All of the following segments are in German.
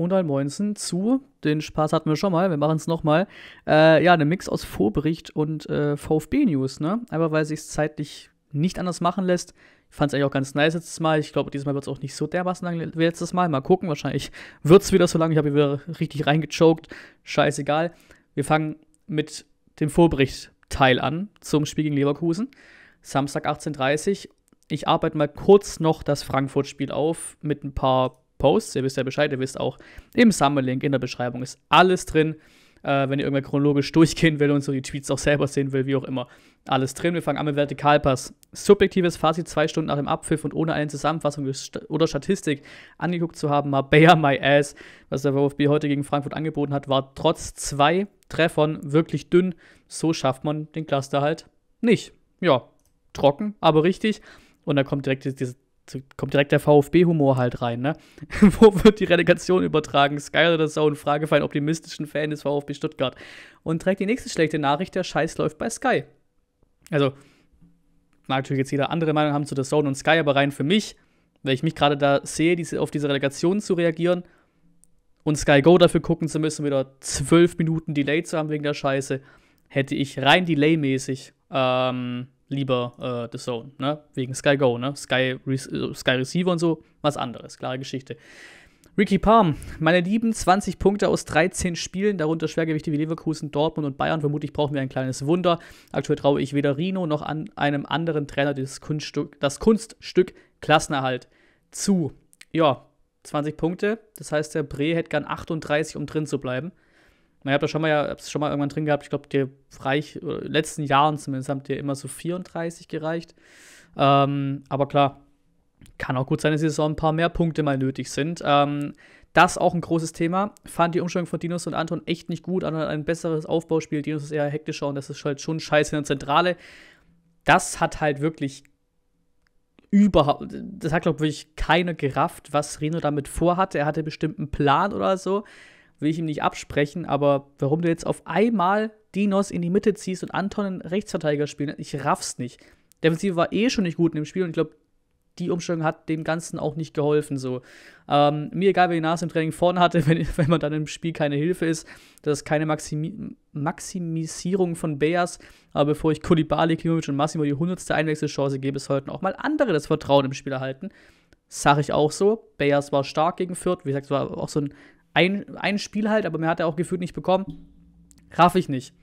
und Moinsen zu, den Spaß hatten wir schon mal, wir machen es nochmal. Äh, ja, eine Mix aus Vorbericht und äh, VfB-News, ne? Einfach weil sich zeitlich nicht anders machen lässt. Ich fand es eigentlich auch ganz nice letztes Mal. Ich glaube, dieses Mal wird es auch nicht so dermaßen lang wie letztes Mal. Mal gucken, wahrscheinlich wird es wieder so lang. Ich habe hier wieder richtig reingechoked. Scheißegal. Wir fangen mit dem Vorbericht-Teil an zum Spiel gegen Leverkusen. Samstag 18.30 Uhr. Ich arbeite mal kurz noch das Frankfurt-Spiel auf mit ein paar Posts. Ihr wisst ja Bescheid, ihr wisst auch, im Summerlink in der Beschreibung ist alles drin. Äh, wenn ihr irgendwann chronologisch durchgehen will und so die Tweets auch selber sehen will, wie auch immer. Alles drin. Wir fangen an mit Vertikalpass. Subjektives Fazit zwei Stunden nach dem Abpfiff und ohne eine Zusammenfassung oder Statistik angeguckt zu haben, mal Bayer my ass, was der VfB heute gegen Frankfurt angeboten hat, war trotz zwei Treffern wirklich dünn. So schafft man den Cluster halt nicht. Ja, trocken, aber richtig. Und da kommt direkt diese, kommt direkt der VfB-Humor halt rein, ne? Wo wird die Relegation übertragen? Sky oder Zone? und Frage für einen optimistischen Fan des VfB Stuttgart. Und trägt die nächste schlechte Nachricht, der Scheiß läuft bei Sky. Also, mag natürlich jetzt jeder andere Meinung haben zu der Zone und Sky, aber rein für mich, weil ich mich gerade da sehe, diese, auf diese Relegation zu reagieren und Sky Go dafür gucken zu müssen, wieder zwölf Minuten Delay zu haben wegen der Scheiße, hätte ich rein Delay-mäßig ähm, lieber äh, The Zone, ne? Wegen Sky Go, ne? Sky, Re äh, Sky Receiver und so, was anderes, klare Geschichte. Ricky Palm, meine Lieben, 20 Punkte aus 13 Spielen, darunter Schwergewichte wie Leverkusen, Dortmund und Bayern. Vermutlich brauchen wir ein kleines Wunder. Aktuell traue ich weder Rino noch an einem anderen Trainer dieses Kunststück, das Kunststück Klassenerhalt zu. Ja, 20 Punkte, das heißt, der Bre hätte gern 38, um drin zu bleiben. Na, ihr habt das schon mal, ja, schon mal irgendwann drin gehabt. Ich glaube, dir reich, letzten Jahren zumindest, haben ihr immer so 34 gereicht. Ähm, aber klar, kann auch gut sein, dass jetzt auch ein paar mehr Punkte mal nötig sind. Ähm, das auch ein großes Thema. Fand die Umstellung von Dinos und Anton echt nicht gut. Anton hat ein besseres Aufbauspiel. Dinos ist eher hektischer und das ist halt schon scheiße in der Zentrale. Das hat halt wirklich überhaupt, das hat, glaube ich, keiner gerafft, was Reno damit vorhatte. Er hatte bestimmt einen Plan oder so, will ich ihm nicht absprechen, aber warum du jetzt auf einmal Dinos in die Mitte ziehst und Anton einen Rechtsverteidiger spielen, ich raff's nicht. Defensive war eh schon nicht gut in dem Spiel und ich glaube, die Umstellung hat dem Ganzen auch nicht geholfen. So. Ähm, mir egal, wer die Nase im Training vorne hatte, wenn, wenn man dann im Spiel keine Hilfe ist, das ist keine Maximi Maximisierung von Bears. Aber bevor ich Kulibali, Klimovic und Massimo die hundertste Einwechselchance gebe, sollten auch mal andere das Vertrauen im Spiel erhalten. Sag ich auch so. Bears war stark gegen Fürth. Wie gesagt, war auch so ein ein, ein Spiel halt, aber mehr hat er auch gefühlt nicht bekommen. Raff ich nicht.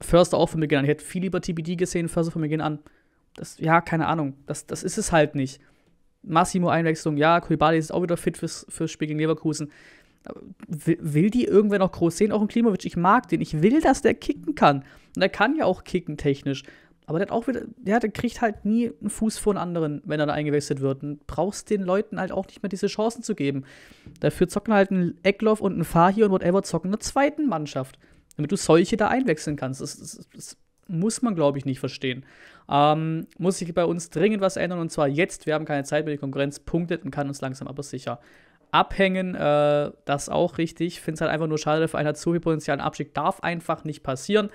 Förster auch von Beginn an. Ich hätte viel lieber TBD gesehen, Förster von Beginn an. Das, ja, keine Ahnung. Das, das ist es halt nicht. Massimo-Einwechslung, ja, Koulibaly ist auch wieder fit fürs, fürs Spiel gegen Leverkusen. Will, will, die irgendwer noch groß sehen? Auch ein Klimovic, ich mag den. Ich will, dass der kicken kann. Und er kann ja auch kicken technisch. Aber der hat auch wieder, ja, der kriegt halt nie einen Fuß vor den anderen, wenn er da eingewechselt wird. Und brauchst den Leuten halt auch nicht mehr diese Chancen zu geben. Dafür zocken halt ein Eckloff und ein Fahir und whatever zocken einer zweiten Mannschaft, damit du solche da einwechseln kannst. Das, das, das muss man, glaube ich, nicht verstehen. Ähm, muss sich bei uns dringend was ändern und zwar jetzt. Wir haben keine Zeit mehr, die Konkurrenz punktet und kann uns langsam aber sicher abhängen. Äh, das auch richtig. Finde es halt einfach nur schade, der Verein hat so viel Potenzial. Ein Abstieg darf einfach nicht passieren.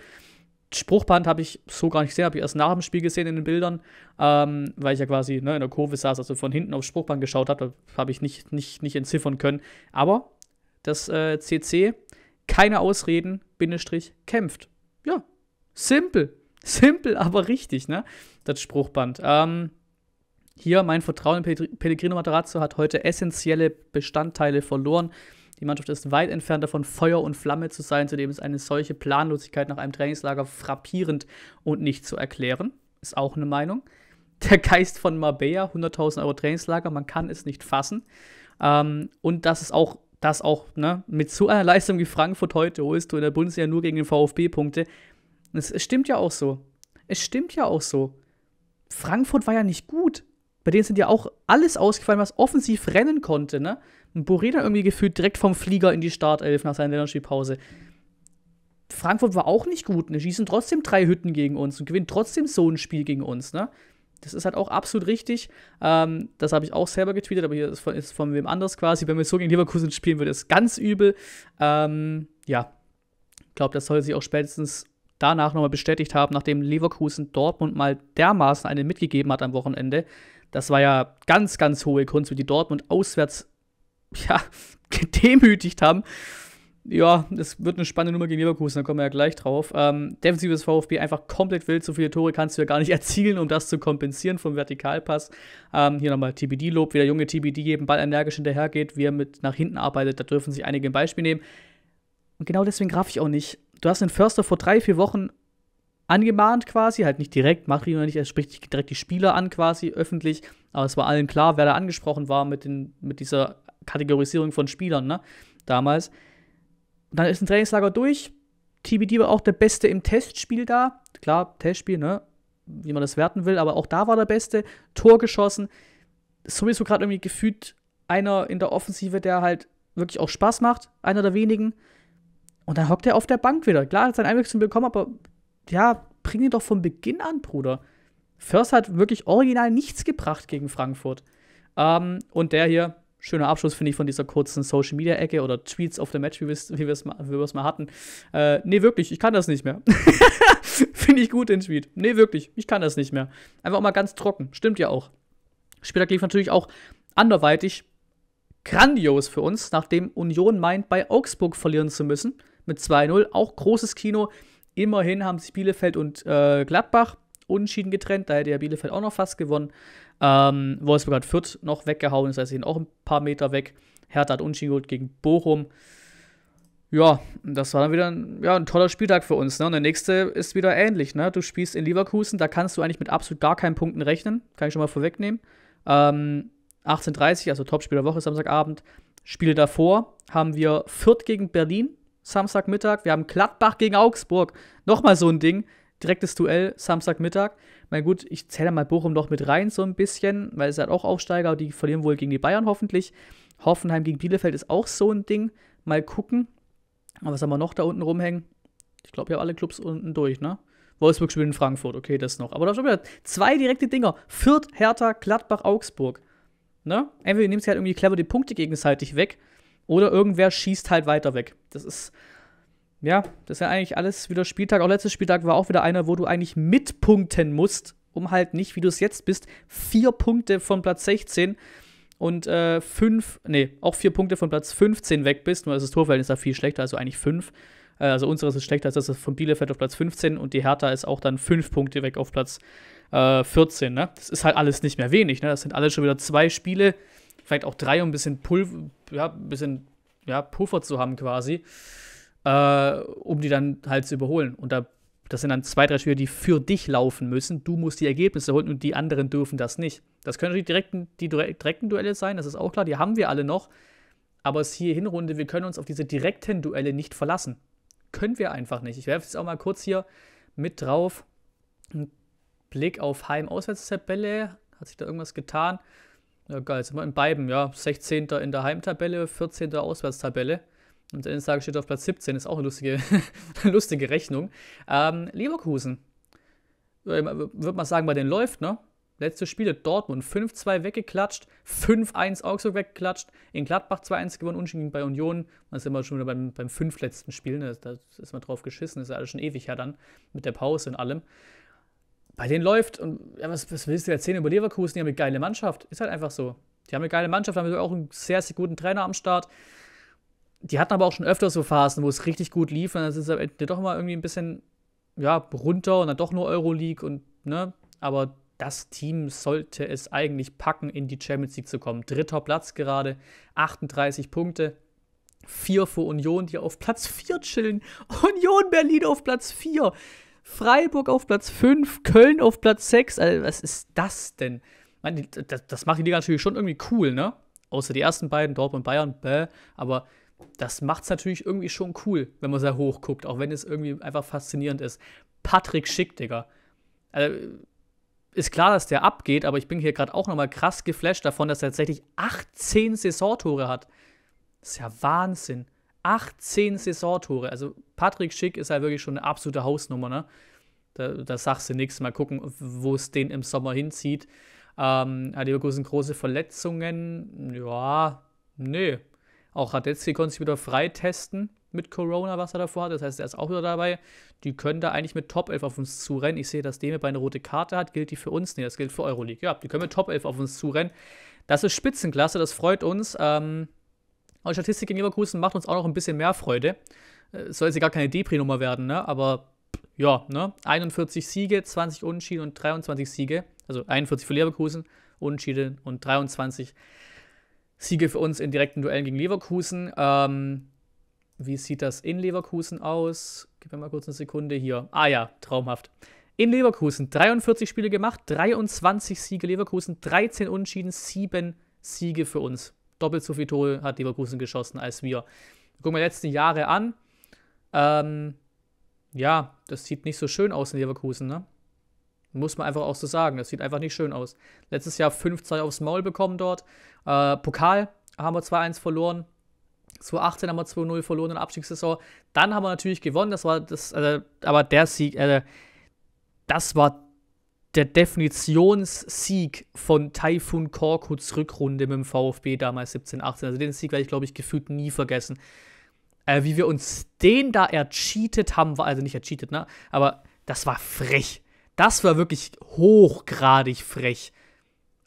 Spruchband habe ich so gar nicht gesehen, habe ich erst nach dem Spiel gesehen in den Bildern, ähm, weil ich ja quasi ne, in der Kurve saß, also von hinten aufs Spruchband geschaut habe, habe ich nicht, nicht, nicht entziffern können. Aber das äh, CC, keine Ausreden, Bindestrich, kämpft. Ja, simpel. Simpel, aber richtig, ne? Das Spruchband. Ähm, hier, mein Vertrauen in Pellegrino Materazzo hat heute essentielle Bestandteile verloren. Die Mannschaft ist weit entfernt davon, Feuer und Flamme zu sein. Zudem ist eine solche Planlosigkeit nach einem Trainingslager frappierend und nicht zu erklären. Ist auch eine Meinung. Der Geist von Marbella, 100.000 Euro Trainingslager, man kann es nicht fassen. Ähm, und das ist auch das auch ne, mit so einer Leistung wie Frankfurt heute holst du in der Bundesliga nur gegen den VfB Punkte. Es, stimmt ja auch so. Es stimmt ja auch so. Frankfurt war ja nicht gut. Bei denen sind ja auch alles ausgefallen, was offensiv rennen konnte. Ne? Boré dann irgendwie gefühlt direkt vom Flieger in die Startelf nach seiner Länderspielpause. Frankfurt war auch nicht gut, ne? Schießen trotzdem drei Hütten gegen uns und gewinnen trotzdem so ein Spiel gegen uns, ne? Das ist halt auch absolut richtig. Ähm, das habe ich auch selber getweetet, aber hier ist von, ist von wem anders quasi. Wenn wir so gegen Leverkusen spielen würde, ist ganz übel. Ähm, ja, ich glaube, das soll sich auch spätestens danach nochmal bestätigt haben, nachdem Leverkusen Dortmund mal dermaßen einen mitgegeben hat am Wochenende. Das war ja ganz, ganz hohe Kunst, wie die Dortmund auswärts ja, gedemütigt haben. Ja, das wird eine spannende Nummer gegen Leverkusen, da kommen wir ja gleich drauf. Ähm, defensives VfB einfach komplett wild, so viele Tore kannst du ja gar nicht erzielen, um das zu kompensieren vom Vertikalpass. Ähm, hier nochmal TBD-Lob, wie der junge TBD jeden Ball energisch hinterhergeht, wie er mit nach hinten arbeitet, da dürfen sich einige ein Beispiel nehmen. Und genau deswegen graf ich auch nicht. Du hast den Förster vor drei, vier Wochen angemahnt quasi, halt nicht direkt, macht ihn noch nicht, er spricht direkt die Spieler an quasi, öffentlich, aber es war allen klar, wer da angesprochen war mit, den, mit dieser Kategorisierung von Spielern, ne? Damals. Und dann ist ein Trainingslager durch. TBD war auch der Beste im Testspiel da. Klar, Testspiel, ne? Wie man das werten will, aber auch da war der Beste. Tor geschossen. sowieso gerade irgendwie gefühlt einer in der Offensive, der halt wirklich auch Spaß macht. Einer der wenigen. Und dann hockt er auf der Bank wieder. Klar, hat sein Einwechsel bekommen, aber ja, bring ihn doch von Beginn an, Bruder. Förster hat wirklich original nichts gebracht gegen Frankfurt. Ähm, und der hier, schöner Abschluss, finde ich, von dieser kurzen Social Media Ecke oder Tweets auf dem Match, wie wir es mal, mal hatten. Äh, nee, wirklich, ich kann das nicht mehr. finde ich gut, den Tweet. Nee, wirklich, ich kann das nicht mehr. Einfach mal ganz trocken. Stimmt ja auch. Spieltag lief natürlich auch anderweitig grandios für uns, nachdem Union meint, bei Augsburg verlieren zu müssen. Mit 2-0. Auch großes Kino. Immerhin haben sich Bielefeld und äh, Gladbach unentschieden getrennt. Da hätte ja Bielefeld auch noch fast gewonnen. Ähm, Wolfsburg hat Fürth noch weggehauen, das heißt, sie sind auch ein paar Meter weg. Hertha hat unentschieden geholt gegen Bochum. Ja, das war dann wieder ein, ja, ein toller Spieltag für uns. Ne? Und der nächste ist wieder ähnlich. Ne? Du spielst in Leverkusen, da kannst du eigentlich mit absolut gar keinen Punkten rechnen. Kann ich schon mal vorwegnehmen. Ähm, 18.30 also Topspiel der Woche, Samstagabend. Spiele davor haben wir Fürth gegen Berlin, Samstagmittag. Wir haben Gladbach gegen Augsburg. Nochmal so ein Ding. Direktes Duell, Samstagmittag. Mein gut, ich zähle mal Bochum doch mit rein, so ein bisschen, weil es halt auch Aufsteiger, die verlieren wohl gegen die Bayern hoffentlich. Hoffenheim gegen Bielefeld ist auch so ein Ding. Mal gucken. Aber was haben wir noch da unten rumhängen? Ich glaube, ich habe alle Clubs unten durch, ne? Wolfsburg spielt in Frankfurt, okay, das noch. Aber da schon wieder zwei direkte Dinger. Fürth, Hertha, Gladbach, Augsburg. Ne? Entweder nimmt sie halt irgendwie clever die Punkte gegenseitig weg oder irgendwer schießt halt weiter weg. Das ist ja, das ist ja eigentlich alles wieder Spieltag. Auch letztes Spieltag war auch wieder einer, wo du eigentlich mitpunkten musst, um halt nicht, wie du es jetzt bist, vier Punkte von Platz 16 und äh, fünf, nee, auch vier Punkte von Platz 15 weg bist. Nur ist das Torverhältnis da viel schlechter, also eigentlich fünf. Äh, also unseres ist schlechter, als das von Bielefeld auf Platz 15 und die Hertha ist auch dann fünf Punkte weg auf Platz äh, 14. Ne? Das ist halt alles nicht mehr wenig. Ne? Das sind alles schon wieder zwei Spiele, vielleicht auch drei, um ein bisschen, Pulver, ja, ein bisschen ja, Puffer zu haben quasi äh, um die dann halt zu überholen. Und da, das sind dann zwei, drei Spieler, die für dich laufen müssen. Du musst die Ergebnisse holen und die anderen dürfen das nicht. Das können natürlich direkten, die direkten Duelle sein, das ist auch klar, die haben wir alle noch. Aber es ist hier Hinrunde, wir können uns auf diese direkten Duelle nicht verlassen. Können wir einfach nicht. Ich werfe jetzt auch mal kurz hier mit drauf. Ein Blick auf Heim-Auswärtstabelle. Hat sich da irgendwas getan? Ja, geil, jetzt sind wir in beiden, ja. 16. in der Heimtabelle, 14. Auswärtstabelle. Und der Insta steht auf Platz 17, ist auch eine lustige, lustige Rechnung. Ähm, Leverkusen, äh, würde man sagen, bei denen läuft, ne? Letzte Spiele Dortmund 5-2 weggeklatscht, 5-1 Augsburg weggeklatscht, in Gladbach 2-1 gewonnen, unentschieden bei Union. Da sind wir schon wieder beim, beim fünftletzten Spiel, ne? da ist man drauf geschissen, ist ja alles schon ewig her dann, mit der Pause und allem. Bei denen läuft, und ja, was, was willst du erzählen über Leverkusen? Die haben eine geile Mannschaft, ist halt einfach so. Die haben eine geile Mannschaft, haben auch einen sehr, sehr guten Trainer am Start die hatten aber auch schon öfter so Phasen, wo es richtig gut lief und dann sind sie doch mal irgendwie ein bisschen ja, runter und dann doch nur Euroleague und ne, aber das Team sollte es eigentlich packen, in die Champions League zu kommen. Dritter Platz gerade, 38 Punkte. Vier vor Union, die auf Platz 4 chillen. Union Berlin auf Platz 4. Freiburg auf Platz 5. Köln auf Platz 6. Also, was ist das denn? Meine, das, das macht die Liga natürlich schon irgendwie cool, ne? Außer die ersten beiden, Dortmund und Bayern, bäh. Aber das macht es natürlich irgendwie schon cool, wenn man sehr hoch guckt, auch wenn es irgendwie einfach faszinierend ist. Patrick Schick, Digga. Also, ist klar, dass der abgeht, aber ich bin hier gerade auch nochmal krass geflasht davon, dass er tatsächlich 18 Saisontore hat. Das ist ja Wahnsinn. 18 Saisontore. Also Patrick Schick ist halt wirklich schon eine absolute Hausnummer, ne? Da, da sagst du nichts. Mal gucken, wo es den im Sommer hinzieht. Ähm, hat Leverkusen große Verletzungen? Ja, nee. Auch Radetzky konnte sich wieder testen mit Corona, was er davor hat. Das heißt, er ist auch wieder dabei. Die können da eigentlich mit Top 11 auf uns zurennen. Ich sehe, dass Demi eine rote Karte hat. Gilt die für uns? Nee, das gilt für Euroleague. Ja, die können mit Top 11 auf uns zurennen. Das ist Spitzenklasse, das freut uns. Ähm, und Statistik in Leverkusen macht uns auch noch ein bisschen mehr Freude. Es äh, soll jetzt gar keine Depri-Nummer werden, ne? aber ja, ne? 41 Siege, 20 Unentschieden und 23 Siege. Also 41 für Leverkusen, Unentschieden und 23 Siege für uns in direkten Duellen gegen Leverkusen. Ähm, wie sieht das in Leverkusen aus? Gib mir mal kurz eine Sekunde hier. Ah ja, traumhaft. In Leverkusen 43 Spiele gemacht, 23 Siege Leverkusen, 13 Unentschieden, 7 Siege für uns. Doppelt so viel Tore hat Leverkusen geschossen als wir. Gucken wir die letzten Jahre an. Ähm, ja, das sieht nicht so schön aus in Leverkusen, ne? Muss man einfach auch so sagen. Das sieht einfach nicht schön aus. Letztes Jahr 5-2 aufs Maul bekommen dort. Äh, Pokal haben wir 2-1 verloren. 2018 haben wir 2-0 verloren in der Abstiegssaison. Dann haben wir natürlich gewonnen. Das war das, äh, aber der Sieg, äh, das war der Definitionssieg von Taifun Korkuts Rückrunde mit dem VfB damals 17-18. Also den Sieg werde ich, glaube ich, gefühlt nie vergessen. Äh, wie wir uns den da ercheatet haben, war, also nicht ercheatet, ne? Aber das war frech. Das war wirklich hochgradig frech.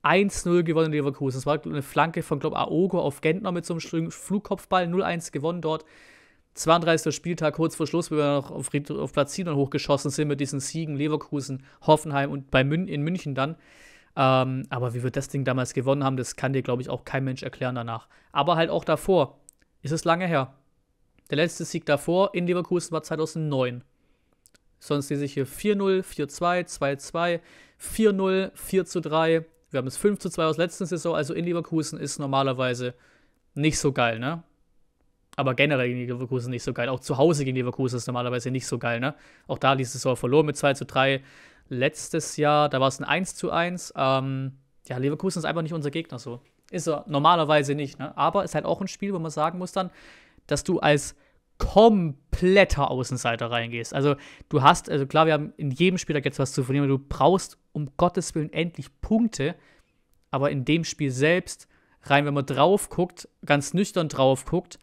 1-0 gewonnen in Leverkusen. Das war eine Flanke von, glaube Aogo auf Gentner mit so einem Flugkopfball. 0-1 gewonnen dort. 32. Spieltag, kurz vor Schluss, wo wir noch auf, auf Platz 7 hochgeschossen sind mit diesen Siegen Leverkusen, Hoffenheim und bei Mün in München dann. Ähm, aber wie wir das Ding damals gewonnen haben, das kann dir, glaube ich, auch kein Mensch erklären danach. Aber halt auch davor. Ist es lange her. Der letzte Sieg davor in Leverkusen war 2009. Sonst sehe ich hier 4-0, 4-2, 2-2, 4-0, 4-3. Wir haben es 5-2 aus letzter Saison, also in Leverkusen ist normalerweise nicht so geil, ne? Aber generell gegen Leverkusen nicht so geil. Auch zu Hause gegen Leverkusen ist normalerweise nicht so geil, ne? Auch da die Saison verloren mit 2 3 letztes Jahr. Da war es ein 1 1. Ähm, ja, Leverkusen ist einfach nicht unser Gegner so. Ist er normalerweise nicht, ne? Aber es ist halt auch ein Spiel, wo man sagen muss dann, dass du als kompletter Außenseiter reingehst. Also du hast, also klar, wir haben in jedem Spiel da jetzt was zu verlieren, du brauchst um Gottes Willen endlich Punkte, aber in dem Spiel selbst, rein wenn man drauf guckt, ganz nüchtern drauf guckt,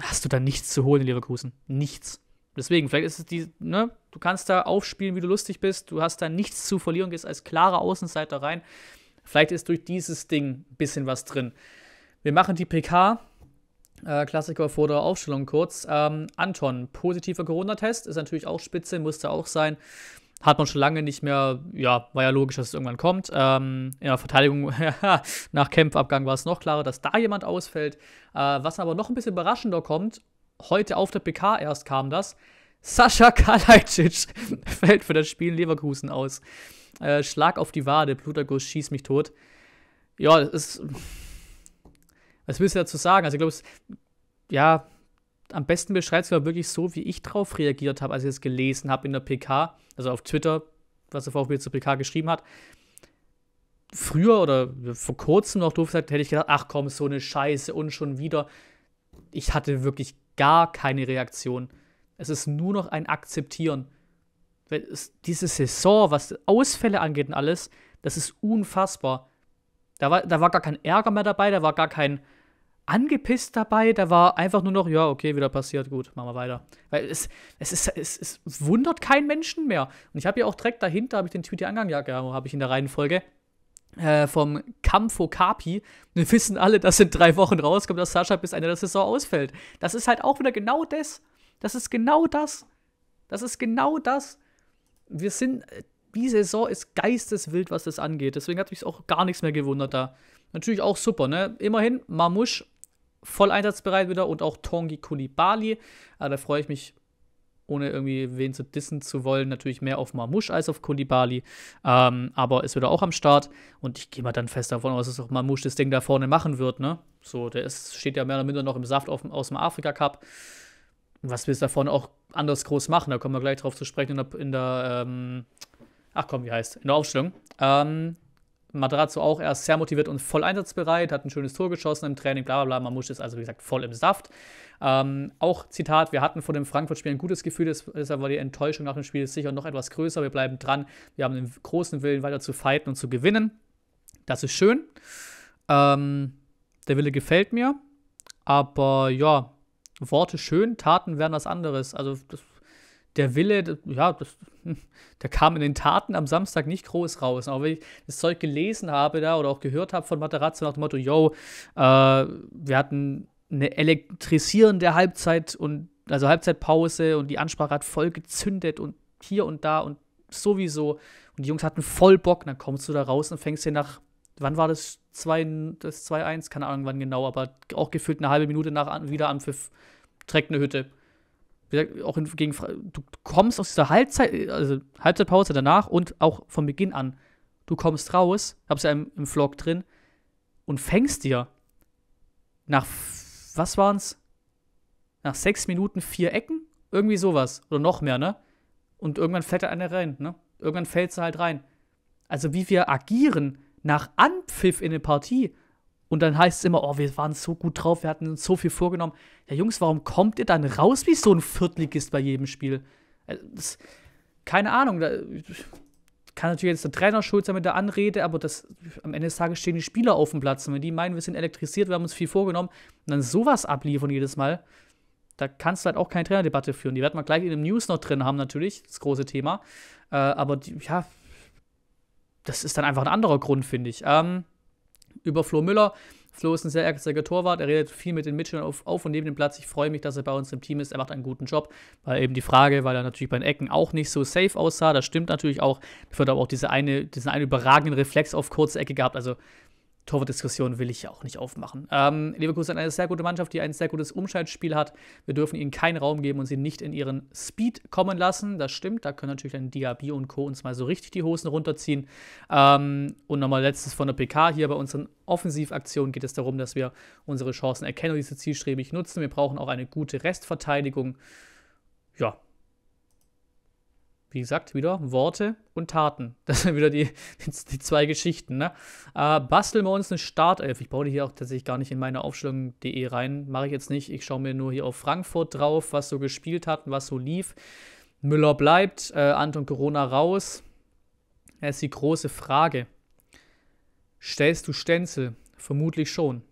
hast du da nichts zu holen in Leverkusen. Nichts. Deswegen, vielleicht ist es die, ne, du kannst da aufspielen, wie du lustig bist, du hast da nichts zu verlieren, gehst als klarer Außenseiter rein. Vielleicht ist durch dieses Ding ein bisschen was drin. Wir machen die PK, äh, Klassiker vor der Aufstellung kurz. Ähm, Anton, positiver Corona-Test, ist natürlich auch spitze, musste auch sein. Hat man schon lange nicht mehr, ja, war ja logisch, dass es irgendwann kommt. Ähm, in der Verteidigung, nach Kämpfabgang war es noch klarer, dass da jemand ausfällt. Äh, was aber noch ein bisschen überraschender kommt, heute auf der PK erst kam das, Sascha Kalajdzic fällt für das Spiel in Leverkusen aus. Äh, Schlag auf die Wade, Bluterguss schießt mich tot. Ja, es ist was willst du dazu sagen? Also ich glaube, es, ja, am besten beschreibst du wirklich so, wie ich drauf reagiert habe, als ich es gelesen habe in der PK, also auf Twitter, was der VfB zur PK geschrieben hat. Früher oder vor kurzem noch doof gesagt, hätte ich gedacht, ach komm, so eine Scheiße und schon wieder. Ich hatte wirklich gar keine Reaktion. Es ist nur noch ein Akzeptieren. diese Saison, was Ausfälle angeht und alles, das ist unfassbar. Da war, da war gar kein Ärger mehr dabei, da war gar kein, angepisst dabei. Da war einfach nur noch, ja, okay, wieder passiert, gut, machen wir weiter. Weil es, es, ist, es, es wundert keinen Menschen mehr. Und ich habe ja auch direkt dahinter, habe ich den Tweet hier angegangen, ja, genau, habe ich in der Reihenfolge. Äh, vom Kampfo Kapi. Wir wissen alle, dass in drei Wochen rauskommt, dass Sascha bis Ende der Saison ausfällt. Das ist halt auch wieder genau das. Das ist genau das. Das ist genau das. Wir sind, die Saison ist geisteswild, was das angeht. Deswegen hat mich auch gar nichts mehr gewundert da. Natürlich auch super, ne? Immerhin, Mamusch voll einsatzbereit wieder und auch Tongi Kulibali. Ah, da freue ich mich, ohne irgendwie wen zu dissen zu wollen, natürlich mehr auf Mamusch als auf Kulibali. Ähm, aber ist wieder auch am Start und ich gehe mal dann fest davon aus, dass auch Mamusch das Ding da vorne machen wird. Ne? So, der ist, steht ja mehr oder minder noch im Saft auf, aus dem Afrika Cup. Was wir es davon auch anders groß machen, da kommen wir gleich drauf zu sprechen in der, in der ähm, ach komm, wie heißt, in der Aufstellung. Ähm, Madrazo auch erst sehr motiviert und voll einsatzbereit, hat ein schönes Tor geschossen im Training, bla bla bla. Mamouche ist also, wie gesagt, voll im Saft. Ähm, auch Zitat: Wir hatten vor dem Frankfurt-Spiel ein gutes Gefühl, deshalb war die Enttäuschung nach dem Spiel sicher noch etwas größer. Wir bleiben dran. Wir haben den großen Willen, weiter zu fighten und zu gewinnen. Das ist schön. Ähm, der Wille gefällt mir. Aber ja, Worte schön, Taten wären was anderes. Also, das der Wille, ja, das, der kam in den Taten am Samstag nicht groß raus. Aber wenn ich das Zeug gelesen habe da oder auch gehört habe von Materazzo nach dem Motto, yo, äh, wir hatten eine elektrisierende Halbzeit und also Halbzeitpause und die Ansprache hat voll gezündet und hier und da und sowieso. Und die Jungs hatten voll Bock. dann kommst du da raus und fängst dir nach, wann war das 2-1? Das keine Ahnung wann genau, aber auch gefühlt eine halbe Minute nach wieder an Pfiff, trägt eine Hütte wie gesagt, auch in, gegen du kommst aus dieser Halbzeit, also Halbzeitpause danach und auch von Beginn an, du kommst raus, hab's ja im, im Vlog drin und fängst dir nach was waren's? Nach sechs Minuten vier Ecken? Irgendwie sowas. Oder noch mehr, ne? Und irgendwann fällt da halt einer rein, ne? Irgendwann fällt sie halt rein. Also wie wir agieren nach Anpfiff in eine Partie, und dann heißt es immer, oh, wir waren so gut drauf, wir hatten uns so viel vorgenommen. Ja, Jungs, warum kommt ihr dann raus wie so ein Viertligist bei jedem Spiel? Äh, das, keine Ahnung. Da, kann natürlich jetzt der Trainer schuld sein mit der Anrede, aber das, am Ende des Tages stehen die Spieler auf dem Platz. Und wenn die meinen, wir sind elektrisiert, wir haben uns viel vorgenommen und dann sowas abliefern jedes Mal, da kannst du halt auch keine Trainerdebatte führen. Die werden wir gleich in dem News noch drin haben, natürlich, das große Thema. Äh, aber die, ja, das ist dann einfach ein anderer Grund, finde ich. Ähm, über Flo Müller. Flo ist ein sehr ehrgeiziger Torwart. Er redet viel mit den Mitschülern auf, auf, und neben dem Platz. Ich freue mich, dass er bei uns im Team ist. Er macht einen guten Job, weil eben die Frage, weil er natürlich bei den Ecken auch nicht so safe aussah. Das stimmt natürlich auch. Dafür hat aber auch diese eine, diesen einen überragenden Reflex auf kurze Ecke gehabt. Also Torwartdiskussion will ich ja auch nicht aufmachen. Ähm, Leverkusen ist eine sehr gute Mannschaft, die ein sehr gutes Umschaltspiel hat. Wir dürfen ihnen keinen Raum geben und sie nicht in ihren Speed kommen lassen. Das stimmt, da können natürlich dann Diaby und Co. uns mal so richtig die Hosen runterziehen. Ähm, und nochmal letztes von der PK hier bei unseren Offensivaktionen geht es darum, dass wir unsere Chancen erkennen und diese zielstrebig nutzen. Wir brauchen auch eine gute Restverteidigung. Ja, wie gesagt, wieder Worte und Taten. Das sind wieder die, die zwei Geschichten. Ne? Äh, basteln wir uns eine Startelf. Ich baue die hier auch tatsächlich gar nicht in meine Aufstellung.de rein. Mache ich jetzt nicht. Ich schaue mir nur hier auf Frankfurt drauf, was so gespielt hat und was so lief. Müller bleibt, äh, Anton Corona raus. Das ist die große Frage. Stellst du Stenzel? Vermutlich schon.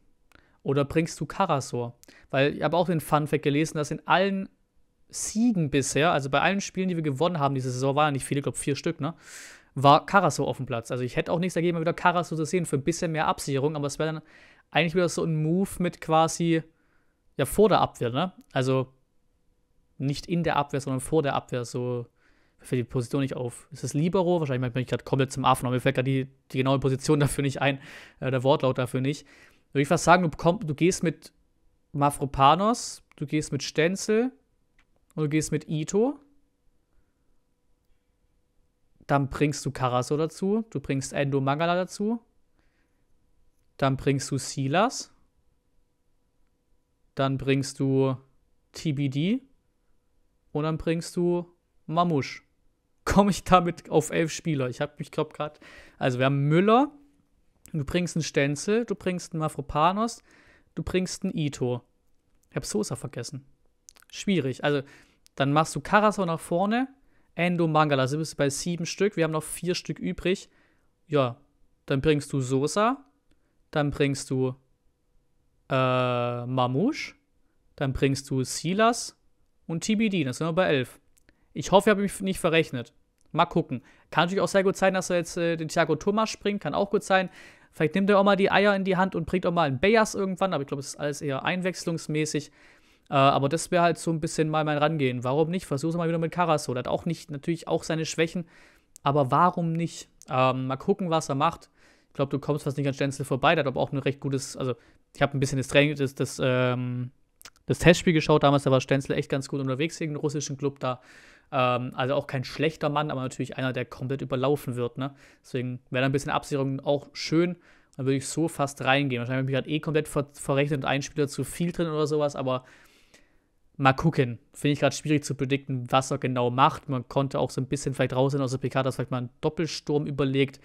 Oder bringst du Karasor? Weil ich habe auch den Funfact gelesen, dass in allen Siegen bisher, also bei allen Spielen, die wir gewonnen haben diese Saison, waren ja nicht viele, ich glaube vier Stück, ne? War Karaso auf dem Platz. Also ich hätte auch nichts dagegen, mal wieder Karaso zu sehen für ein bisschen mehr Absicherung, aber es wäre dann eigentlich wieder so ein Move mit quasi ja vor der Abwehr, ne? Also nicht in der Abwehr, sondern vor der Abwehr, so fällt die Position nicht auf. Ist es Libero? Wahrscheinlich bin ich gerade komplett zum Affen, aber mir fällt gerade die, die genaue Position dafür nicht ein, äh, der Wortlaut dafür nicht. Würde ich fast sagen, du, komm, du gehst mit Mafropanos, du gehst mit Stenzel, und du gehst mit Ito. Dann bringst du Karaso dazu, du bringst Endo Mangala dazu. Dann bringst du Silas. Dann bringst du TBD. Und dann bringst du Mamusch. Komme ich damit auf elf Spieler? Ich habe mich, glaube gerade. Also, wir haben Müller. Du bringst einen Stenzel, du bringst einen Mafropanos, du bringst einen Ito. Ich habe Sosa vergessen. Schwierig. Also, dann machst du Karasau nach vorne, Endo Mangala, also bist du bei sieben Stück. Wir haben noch vier Stück übrig. Ja, dann bringst du Sosa, dann bringst du äh, Mamouche, dann bringst du Silas und TBD. Das sind wir bei elf. Ich hoffe, ich habe mich nicht verrechnet. Mal gucken. Kann natürlich auch sehr gut sein, dass er jetzt äh, den Thiago Thomas springt. Kann auch gut sein. Vielleicht nimmt er auch mal die Eier in die Hand und bringt auch mal einen Bayas irgendwann. Aber ich glaube, es ist alles eher einwechslungsmäßig. Äh, aber das wäre halt so ein bisschen mal mein Rangehen. Warum nicht? Versuch's mal wieder mit Karaso. Der hat auch nicht, natürlich auch seine Schwächen, aber warum nicht? Ähm, mal gucken, was er macht. Ich glaube, du kommst fast nicht an Stenzel vorbei. Der hat aber auch ein recht gutes, also ich habe ein bisschen das Training, das, das, ähm, das Testspiel geschaut damals, da war Stenzel echt ganz gut unterwegs gegen den russischen Club da. Ähm, also auch kein schlechter Mann, aber natürlich einer, der komplett überlaufen wird. Ne? Deswegen wäre da ein bisschen Absicherung auch schön. Dann würde ich so fast reingehen. Wahrscheinlich habe ich gerade eh komplett ver verrechnet und einen Spieler zu viel drin oder sowas, aber mal gucken. Finde ich gerade schwierig zu predikten, was er genau macht. Man konnte auch so ein bisschen vielleicht raussehen aus der PK, dass vielleicht mal ein Doppelsturm überlegt.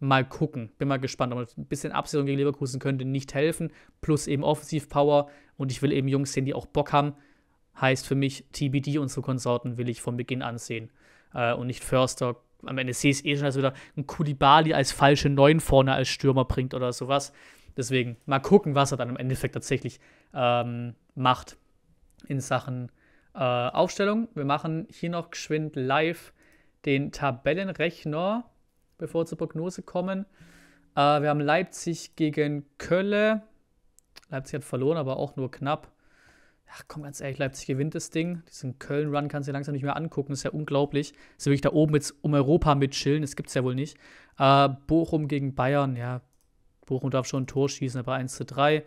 Mal gucken. Bin mal gespannt. Aber ein bisschen Absicherung gegen Leverkusen könnte nicht helfen. Plus eben Offensivpower. Und ich will eben Jungs sehen, die auch Bock haben. Heißt für mich, TBD und so Konsorten will ich von Beginn an sehen. Äh, und nicht Förster. Am Ende sehe ich es eh schon, als wieder ein Kulibali als falsche Neun vorne als Stürmer bringt oder sowas. Deswegen mal gucken, was er dann im Endeffekt tatsächlich ähm, macht in Sachen äh, Aufstellung. Wir machen hier noch geschwind live den Tabellenrechner, bevor wir zur Prognose kommen. Äh, wir haben Leipzig gegen Kölle. Leipzig hat verloren, aber auch nur knapp. Ach komm, ganz ehrlich, Leipzig gewinnt das Ding. Diesen Köln-Run kannst du dir langsam nicht mehr angucken. Das ist ja unglaublich. Dass sie wirklich da oben jetzt um Europa mitschillen. das gibt es ja wohl nicht. Äh, Bochum gegen Bayern, ja. Bochum darf schon ein Tor schießen, aber 1 zu 3.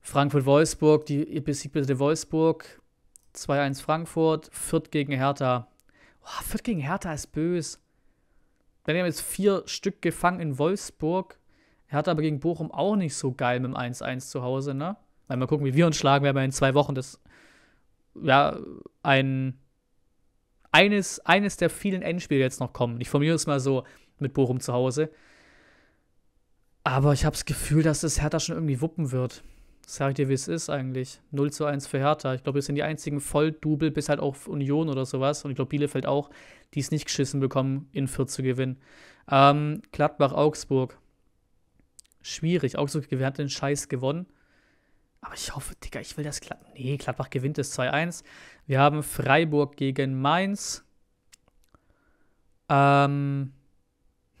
Frankfurt-Wolfsburg, die besiegt bitte Wolfsburg. 2-1 Frankfurt, Fürth gegen Hertha. Oh, Fürth gegen Hertha ist böse. Dann haben jetzt vier Stück gefangen in Wolfsburg. Hertha aber gegen Bochum auch nicht so geil mit dem 1-1 zu Hause, ne? Weil mal gucken, wie wir uns schlagen. Wir haben ja in zwei Wochen das, ja, ein, eines, eines der vielen Endspiele jetzt noch kommen. Ich formuliere es mal so mit Bochum zu Hause. Aber ich habe das Gefühl, dass das Hertha schon irgendwie wuppen wird. Sag ich dir, wie es ist eigentlich. 0 zu 1 für Hertha. Ich glaube, wir sind die einzigen Volldubel, bis halt auf Union oder sowas. Und ich glaube, Bielefeld auch, die es nicht geschissen bekommen, in Fürth zu gewinnen. Ähm, Gladbach, Augsburg. Schwierig. Augsburg gewinnt den Scheiß gewonnen. Aber ich hoffe, Digga, ich will das Gladbach. Nee, Gladbach gewinnt es 2-1. Wir haben Freiburg gegen Mainz. Ähm.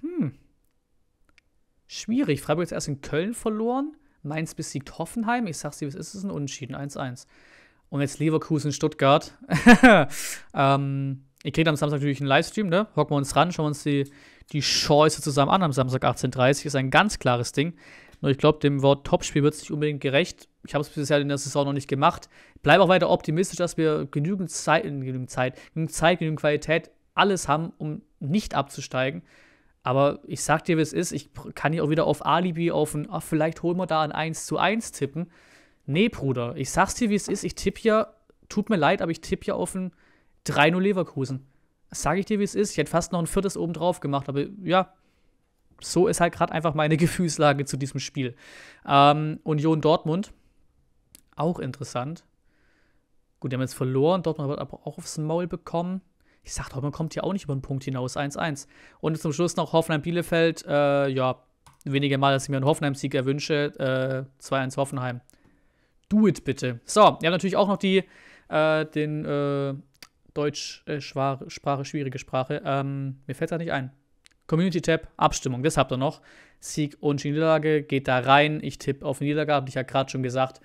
Hm. Schwierig. Freiburg hat erst in Köln verloren. Mainz besiegt Hoffenheim. Ich sag's dir, was ist es? Ist ein Unentschieden, 1-1. Und jetzt Leverkusen, Stuttgart. ähm, ihr kriegt am Samstag natürlich einen Livestream, ne? Hocken wir uns ran, schauen wir uns die, die Scheiße zusammen an am Samstag 18.30 Uhr. Ist ein ganz klares Ding. Nur ich glaube, dem Wort Topspiel wird es nicht unbedingt gerecht. Ich habe es bisher in der Saison noch nicht gemacht. Bleibe auch weiter optimistisch, dass wir genügend Zeit, äh, genügend Zeit, genügend Zeit, genügend Qualität, alles haben, um nicht abzusteigen. Aber ich sag dir, wie es ist, ich kann hier auch wieder auf Alibi, auf ein, ach, vielleicht holen wir da ein 1 zu 1 tippen. Nee, Bruder, ich sag's dir, wie es ist, ich tippe ja, tut mir leid, aber ich tippe ja auf ein 3-0 Leverkusen. sag ich dir, wie es ist. Ich hätte fast noch ein viertes oben drauf gemacht, aber ja, so ist halt gerade einfach meine Gefühlslage zu diesem Spiel. Ähm, Union Dortmund, auch interessant. Gut, die haben jetzt verloren, Dortmund hat aber auch aufs Maul bekommen. Ich sag doch, man kommt hier auch nicht über den Punkt hinaus. 1-1. Und zum Schluss noch Hoffenheim-Bielefeld. Äh, ja, weniger Mal, dass ich mir einen Hoffenheim-Sieg erwünsche. Äh, 2-1 Hoffenheim. Do it bitte. So, wir haben natürlich auch noch die, äh, den äh, Deutsch-Sprache, äh, schwierige Sprache. Ähm, mir fällt da nicht ein. Community-Tab, Abstimmung, das habt ihr noch. Sieg und Niederlage geht da rein. Ich tippe auf Niederlage, habe ich ja gerade schon gesagt.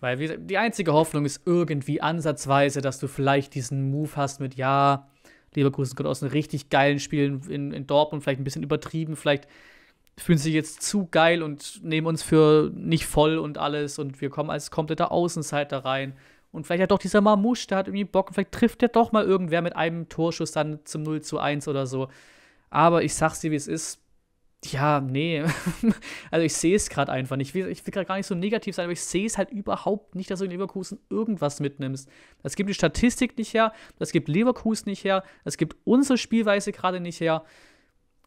Weil wir, die einzige Hoffnung ist irgendwie ansatzweise, dass du vielleicht diesen Move hast mit, ja, Leverkusen kommt aus einem richtig geilen Spiel in, in Dortmund, vielleicht ein bisschen übertrieben, vielleicht fühlen sie jetzt zu geil und nehmen uns für nicht voll und alles und wir kommen als kompletter Außenseiter rein. Und vielleicht hat doch dieser Mamusch, der hat irgendwie Bock vielleicht trifft der doch mal irgendwer mit einem Torschuss dann zum 0 zu 1 oder so. Aber ich sag's dir, wie es ist ja, nee. also ich sehe es gerade einfach nicht. Ich will, will gerade gar nicht so negativ sein, aber ich sehe es halt überhaupt nicht, dass du in Leverkusen irgendwas mitnimmst. Das gibt die Statistik nicht her, das gibt Leverkusen nicht her, das gibt unsere Spielweise gerade nicht her.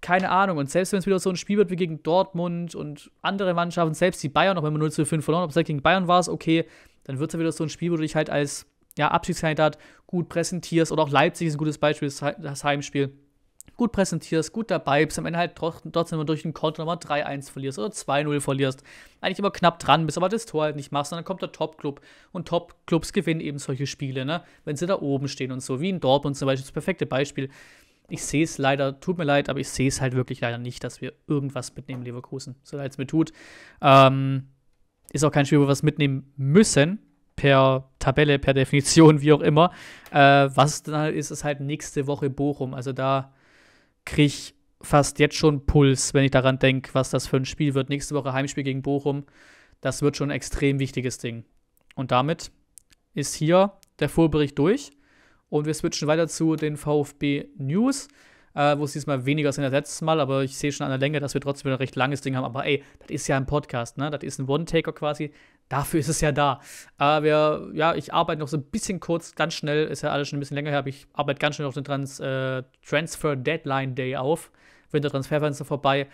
Keine Ahnung. Und selbst wenn es wieder so ein Spiel wird wie gegen Dortmund und andere Mannschaften, selbst die Bayern, auch wenn man 0 zu 5 verloren, ob es halt gegen Bayern war, es okay, dann wird es ja wieder so ein Spiel, wo du dich halt als ja, Abschiedskandidat gut präsentierst. Oder auch Leipzig ist ein gutes Beispiel, das Heimspiel gut präsentierst, gut dabei bist, am Ende halt trotzdem immer durch den Konter nochmal 3-1 verlierst oder 2-0 verlierst, eigentlich immer knapp dran bist, aber das Tor halt nicht machst, und dann kommt der Top-Club und Top-Clubs gewinnen eben solche Spiele, ne? wenn sie da oben stehen und so, wie in Dortmund zum Beispiel, das perfekte Beispiel. Ich sehe es leider, tut mir leid, aber ich sehe es halt wirklich leider nicht, dass wir irgendwas mitnehmen, Leverkusen, so leid es mir tut. Ähm, ist auch kein Spiel, wo wir was mitnehmen müssen, per Tabelle, per Definition, wie auch immer. Äh, was dann halt ist, ist halt nächste Woche Bochum, also da kriege ich fast jetzt schon Puls, wenn ich daran denke, was das für ein Spiel wird. Nächste Woche Heimspiel gegen Bochum. Das wird schon ein extrem wichtiges Ding. Und damit ist hier der Vorbericht durch. Und wir switchen weiter zu den VfB News, äh, wo es diesmal weniger sind als letztes Mal, aber ich sehe schon an der Länge, dass wir trotzdem ein recht langes Ding haben. Aber ey, das ist ja ein Podcast, ne? Das ist ein One-Taker quasi. Dafür ist es ja da. Äh, wir, ja, ich arbeite noch so ein bisschen kurz, ganz schnell, ist ja alles schon ein bisschen länger her, aber ich arbeite ganz schnell auf den Trans, äh, Transfer Deadline Day auf. Wintertransferfenster vorbei.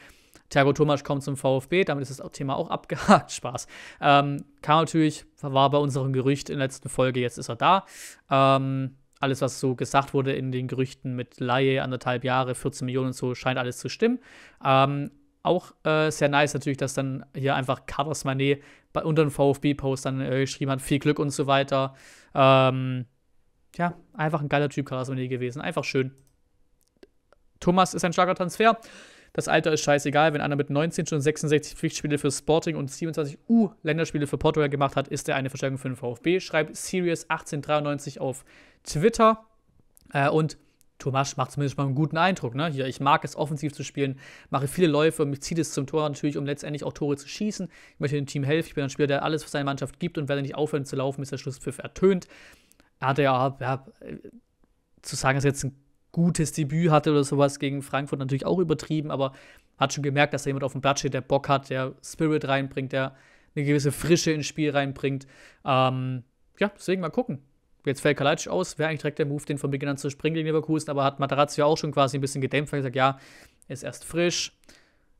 Thiago Thomas kommt zum VfB, damit ist das Thema auch abgehakt. Spaß. Ähm, kam natürlich, war bei unserem Gerücht in der letzten Folge, jetzt ist er da. Ähm, alles, was so gesagt wurde in den Gerüchten mit Laie, anderthalb Jahre, 14 Millionen und so, scheint alles zu stimmen. Ähm, auch äh, sehr nice natürlich, dass dann hier einfach Carlos Manet bei, unter dem VfB-Post dann äh, geschrieben hat, viel Glück und so weiter. Ähm, ja, einfach ein geiler Typ Carlos Manet gewesen, einfach schön. Thomas ist ein starker Transfer. Das Alter ist scheißegal. Wenn einer mit 19 schon 66 Pflichtspiele für Sporting und 27 U-Länderspiele für Portugal gemacht hat, ist er eine Verstärkung für den VfB. Schreibt Sirius1893 auf Twitter. Äh, und Tomasch macht zumindest mal einen guten Eindruck. Ne? Hier, ich mag es, offensiv zu spielen, mache viele Läufe, und mich zieht es zum Tor natürlich, um letztendlich auch Tore zu schießen. Ich möchte dem Team helfen. Ich bin ein Spieler, der alles für seine Mannschaft gibt und werde nicht aufhören zu laufen, bis der Schlusspfiff ertönt. Er hatte ja, ja zu sagen, dass er jetzt ein gutes Debüt hatte oder sowas gegen Frankfurt natürlich auch übertrieben, aber hat schon gemerkt, dass da jemand auf dem Platz steht, der Bock hat, der Spirit reinbringt, der eine gewisse Frische ins Spiel reinbringt. Ähm, ja, deswegen mal gucken. Jetzt fällt Kalajdzic aus, wäre eigentlich direkt der Move, den von Beginn an zu springen gegen Leverkusen, aber hat Materazzi ja auch schon quasi ein bisschen gedämpft, weil er gesagt, ja, er ist erst frisch,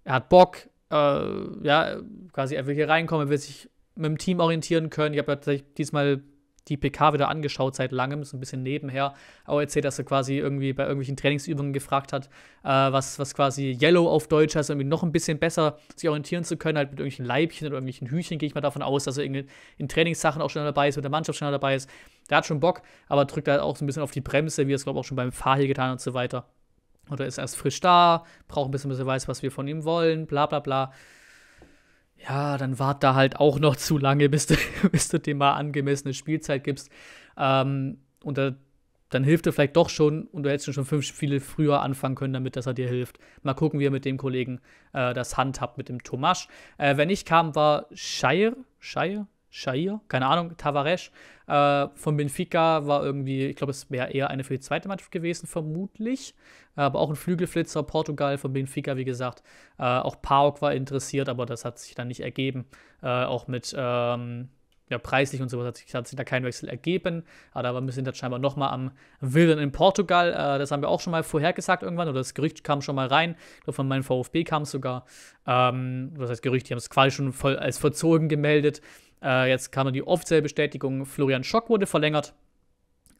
er hat Bock, äh, ja, quasi er will hier reinkommen, er will sich mit dem Team orientieren können. Ich habe ja tatsächlich diesmal die PK wieder angeschaut seit langem, so ein bisschen nebenher. Auch erzählt, dass er quasi irgendwie bei irgendwelchen Trainingsübungen gefragt hat, äh, was, was quasi Yellow auf Deutsch heißt, um noch ein bisschen besser sich orientieren zu können, halt mit irgendwelchen Leibchen oder irgendwelchen Hüchen, gehe ich mal davon aus, dass er in, in Trainingssachen auch schon dabei ist, mit der Mannschaft schon dabei ist der hat schon Bock, aber drückt halt auch so ein bisschen auf die Bremse, wie er es, glaube ich, auch schon beim Fahr hier getan und so weiter. Oder ist erst frisch da, braucht ein bisschen, bis er weiß, was wir von ihm wollen, bla bla bla. Ja, dann wart da halt auch noch zu lange, bis du, bis du dem mal angemessene Spielzeit gibst. Ähm, und da, dann hilft er vielleicht doch schon und du hättest schon fünf Spiele früher anfangen können, damit dass er dir hilft. Mal gucken, wie er mit dem Kollegen äh, das handhabt, mit dem Tomasch. Äh, wenn ich kam, war Scheier, Scheier, Shair, keine Ahnung, Tavares äh, von Benfica war irgendwie, ich glaube, es wäre eher eine für die zweite Mannschaft gewesen, vermutlich. Aber auch ein Flügelflitzer, Portugal von Benfica, wie gesagt. Äh, auch Paok war interessiert, aber das hat sich dann nicht ergeben. Äh, auch mit ähm, ja, preislich und sowas hat sich, hat sich da kein Wechsel ergeben. Aber wir sind jetzt scheinbar nochmal am Wildern in Portugal. Äh, das haben wir auch schon mal vorhergesagt irgendwann, oder das Gerücht kam schon mal rein. Ich glaube, von meinem VfB kam es sogar. Ähm, was heißt Gerücht? Die haben es quasi schon voll als verzogen gemeldet. Äh, jetzt kam dann die offizielle Bestätigung, Florian Schock wurde verlängert.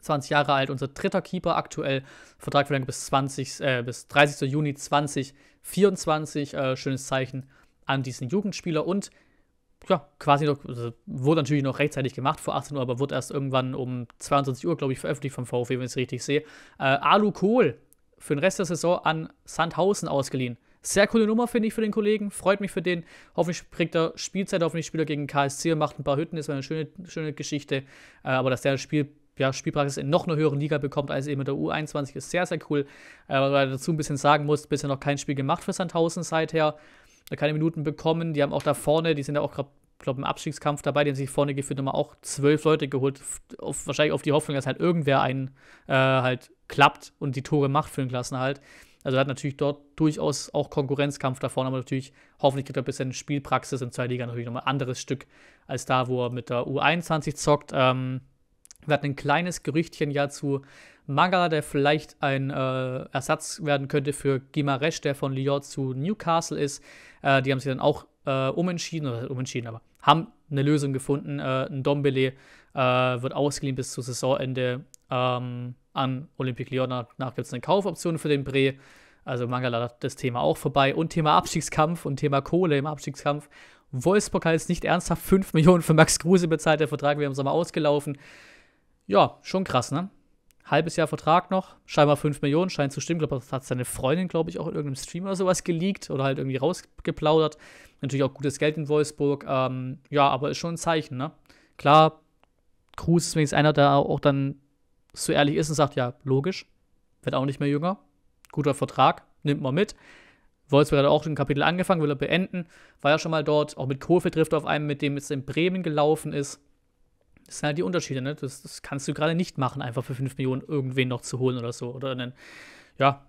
20 Jahre alt, unser dritter Keeper aktuell. Vertragverlängerung bis, 20, äh, bis 30. Juni 2024. Äh, schönes Zeichen an diesen Jugendspieler. Und ja, quasi noch, also wurde natürlich noch rechtzeitig gemacht vor 18 Uhr, aber wurde erst irgendwann um 22 Uhr, glaube ich, veröffentlicht vom VfW, wenn ich es richtig sehe. Äh, Alu Kohl für den Rest der Saison an Sandhausen ausgeliehen. Sehr coole Nummer, finde ich, für den Kollegen. Freut mich für den. Hoffentlich kriegt er Spielzeit, hoffentlich spielt er gegen KSC und macht ein paar Hütten. Das wäre eine schöne, schöne Geschichte. Äh, aber dass der Spiel, ja, Spielpraxis in noch einer höheren Liga bekommt als eben mit der U21, ist sehr, sehr cool. Äh, weil er dazu ein bisschen sagen muss, bisher noch kein Spiel gemacht für Sandhausen seither. keine Minuten bekommen. Die haben auch da vorne, die sind ja auch gerade glaube, im Abstiegskampf dabei, die haben sich vorne geführt nochmal auch zwölf Leute geholt, auf, wahrscheinlich auf die Hoffnung, dass halt irgendwer einen äh, halt klappt und die Tore macht für den halt. Also er hat natürlich dort durchaus auch Konkurrenzkampf da vorne, aber natürlich, hoffentlich gibt er ein bisschen Spielpraxis in zwei Liga natürlich nochmal ein anderes Stück als da, wo er mit der U21 zockt. Ähm, wir hatten ein kleines Gerüchtchen ja zu Mangala, der vielleicht ein äh, Ersatz werden könnte für Gimaresch, der von Lyon zu Newcastle ist. Äh, die haben sich dann auch äh, umentschieden, oder umentschieden, aber haben eine Lösung gefunden. ein äh, Dombele äh, wird ausgeliehen bis zu Saisonende. Ähm, an Olympique Lyon. Danach gibt es eine Kaufoption für den Bre. Also Mangala hat das Thema auch vorbei. Und Thema Abstiegskampf und Thema Kohle im Abstiegskampf. Wolfsburg hat jetzt nicht ernsthaft 5 Millionen für Max Kruse bezahlt. Der Vertrag wäre im Sommer ausgelaufen. Ja, schon krass, ne? Halbes Jahr Vertrag noch, scheinbar 5 Millionen, scheint zu stimmen. Ich glaube, das hat seine Freundin, glaube ich, auch in irgendeinem Stream oder sowas geleakt oder halt irgendwie rausgeplaudert. Natürlich auch gutes Geld in Wolfsburg. Ähm, ja, aber ist schon ein Zeichen, ne? Klar, Kruse ist wenigstens einer, der auch dann so ehrlich ist und sagt, ja, logisch, wird auch nicht mehr jünger, guter Vertrag, nimmt man mit. Wolfsburg hat auch schon ein Kapitel angefangen, will er beenden, war ja schon mal dort, auch mit Kofi trifft auf einen, mit dem es in Bremen gelaufen ist. Das sind halt die Unterschiede, ne? Das, das kannst du gerade nicht machen, einfach für 5 Millionen irgendwen noch zu holen oder so. Oder einen, ja,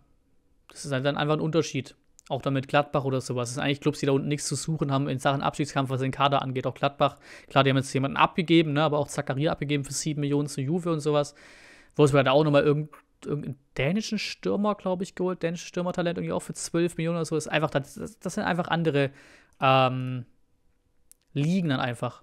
das ist halt dann einfach ein Unterschied. Auch dann mit Gladbach oder sowas. Das sind eigentlich Clubs, die da unten nichts zu suchen haben in Sachen Abstiegskampf, was den Kader angeht. Auch Gladbach, klar, die haben jetzt jemanden abgegeben, ne? aber auch Zakaria abgegeben für 7 Millionen zu Juve und sowas. Wolfsburg hat auch nochmal irgend, irgendeinen dänischen Stürmer, glaube ich, geholt. Dänisches Stürmertalent irgendwie auch für 12 Millionen oder so. Das ist einfach, das, das sind einfach andere ähm, Ligen dann einfach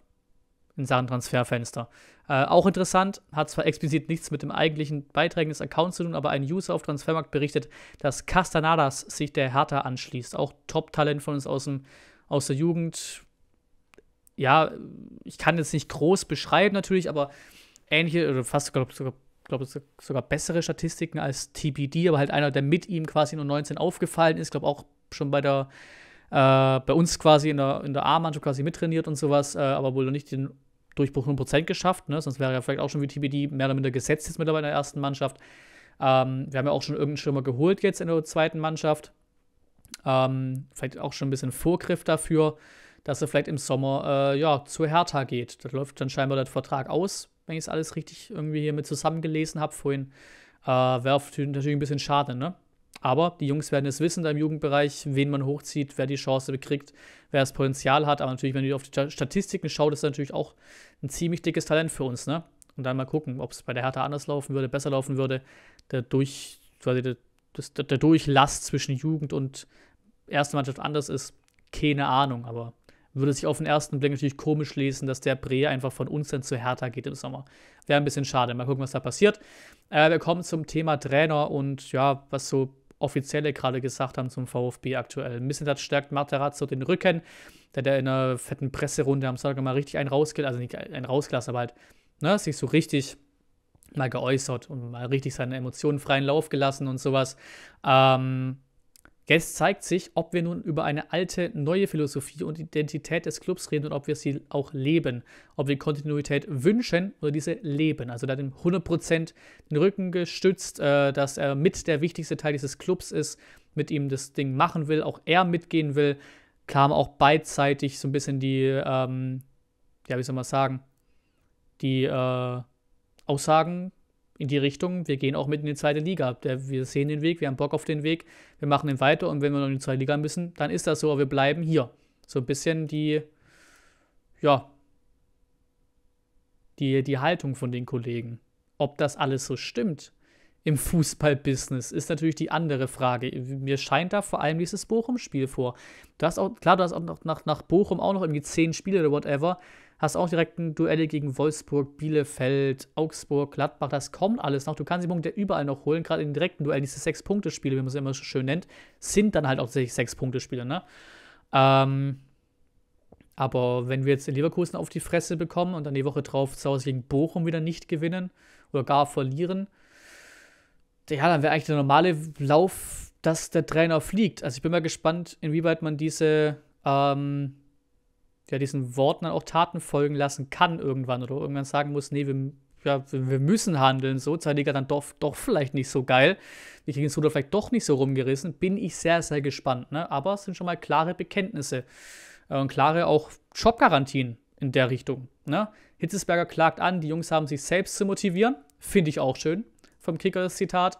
in Sachen Transferfenster. Äh, auch interessant, hat zwar explizit nichts mit dem eigentlichen Beiträgen des Accounts zu tun, aber ein User auf Transfermarkt berichtet, dass Castanadas sich der Hertha anschließt. Auch Top-Talent von uns aus, dem, aus der Jugend. Ja, ich kann jetzt nicht groß beschreiben natürlich, aber ähnliche oder fast sogar glaube sogar bessere Statistiken als TBD, aber halt einer, der mit ihm quasi nur 19 aufgefallen ist, glaube auch schon bei der äh, bei uns quasi in der, in der A-Mannschaft quasi mittrainiert und sowas, äh, aber wohl noch nicht den Durchbruch 100% geschafft, ne? sonst wäre er vielleicht auch schon wie TBD mehr oder minder gesetzt jetzt mittlerweile in der ersten Mannschaft. Ähm, wir haben ja auch schon irgendeinen Schirmer geholt jetzt in der zweiten Mannschaft. Ähm, vielleicht auch schon ein bisschen Vorgriff dafür, dass er vielleicht im Sommer äh, ja, zu Hertha geht. Da läuft dann scheinbar der Vertrag aus wenn ich es alles richtig irgendwie hier mit zusammengelesen habe vorhin, äh, wäre natürlich ein bisschen schade, ne? Aber die Jungs werden es wissen da im Jugendbereich, wen man hochzieht, wer die Chance bekriegt, wer das Potenzial hat. Aber natürlich, wenn ihr auf die Statistiken schaut, ist das natürlich auch ein ziemlich dickes Talent für uns, ne? Und dann mal gucken, ob es bei der Hertha anders laufen würde, besser laufen würde. Der, Durch, quasi der, der Durchlass zwischen Jugend und erste Mannschaft anders ist, keine Ahnung. Aber würde sich auf den ersten Blick natürlich komisch lesen, dass der Bre einfach von uns dann zu Hertha geht im Sommer. Wäre ein bisschen schade. Mal gucken, was da passiert. Äh, wir kommen zum Thema Trainer und ja, was so Offizielle gerade gesagt haben zum VfB aktuell. Ein das stärkt Materazzo den Rücken, da der in einer fetten Presserunde am Sonntag mal richtig einen rausgelassen, also nicht einen rausgelassen, aber halt ne, sich so richtig mal geäußert und mal richtig seine Emotionen freien Lauf gelassen und sowas. Ähm, Jetzt zeigt sich, ob wir nun über eine alte, neue Philosophie und Identität des Clubs reden und ob wir sie auch leben. Ob wir Kontinuität wünschen oder diese leben. Also da dem 100% den Rücken gestützt, äh, dass er mit der wichtigste Teil dieses Clubs ist, mit ihm das Ding machen will, auch er mitgehen will, kam auch beidseitig so ein bisschen die, ähm, ja, wie soll man sagen, die äh, Aussagen in die Richtung, wir gehen auch mit in die zweite Liga. Wir sehen den Weg, wir haben Bock auf den Weg, wir machen den weiter und wenn wir noch in die zweite Liga müssen, dann ist das so, aber wir bleiben hier. So ein bisschen die, ja, die, die Haltung von den Kollegen. Ob das alles so stimmt im Fußballbusiness, ist natürlich die andere Frage. Mir scheint da vor allem dieses Bochum-Spiel vor. Du hast auch, klar, du hast auch nach, nach Bochum auch noch irgendwie zehn Spiele oder whatever, hast auch direkt ein Duelle gegen Wolfsburg, Bielefeld, Augsburg, Gladbach, das kommt alles noch. Du kannst die Punkte überall noch holen, gerade in den direkten Duellen, diese Sechs-Punkte-Spiele, wie man es immer so schön nennt, sind dann halt auch tatsächlich Sechs-Punkte-Spiele, ne? Ähm, aber wenn wir jetzt in Leverkusen auf die Fresse bekommen und dann die Woche drauf zu Hause gegen Bochum wieder nicht gewinnen oder gar verlieren, ja, dann wäre eigentlich der normale Lauf, dass der Trainer fliegt. Also ich bin mal gespannt, inwieweit man diese ähm, der diesen Worten dann auch Taten folgen lassen kann irgendwann oder irgendwann sagen muss, nee, wir, ja, wir müssen handeln, so, Zeitliga dann doch, doch vielleicht nicht so geil, wir kriegen es oder vielleicht doch nicht so rumgerissen, bin ich sehr, sehr gespannt. Ne? Aber es sind schon mal klare Bekenntnisse äh, und klare auch Jobgarantien in der Richtung. Ne? Hitzesberger klagt an, die Jungs haben sich selbst zu motivieren, finde ich auch schön, vom Kicker das Zitat.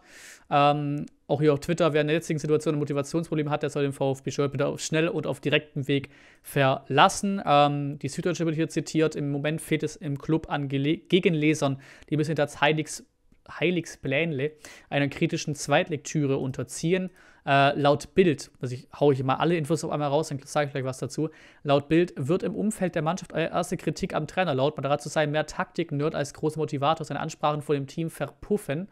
Ähm, auch hier auf Twitter, wer in der jetzigen Situation ein Motivationsproblem hat, der soll den VfB Stuttgart bitte auf schnell und auf direktem Weg verlassen. Ähm, die Süddeutsche wird hier zitiert, im Moment fehlt es im Club an Gele Gegenlesern, die müssen das Heiligs Heiligsplänle einer kritischen Zweitlektüre unterziehen. Äh, laut Bild, also ich haue ich immer alle Infos auf einmal raus, dann sage ich gleich was dazu. Laut Bild wird im Umfeld der Mannschaft eine erste Kritik am Trainer laut. Matarazzo sei mehr Taktik-Nerd als großer Motivator, seine Ansprachen vor dem Team verpuffen.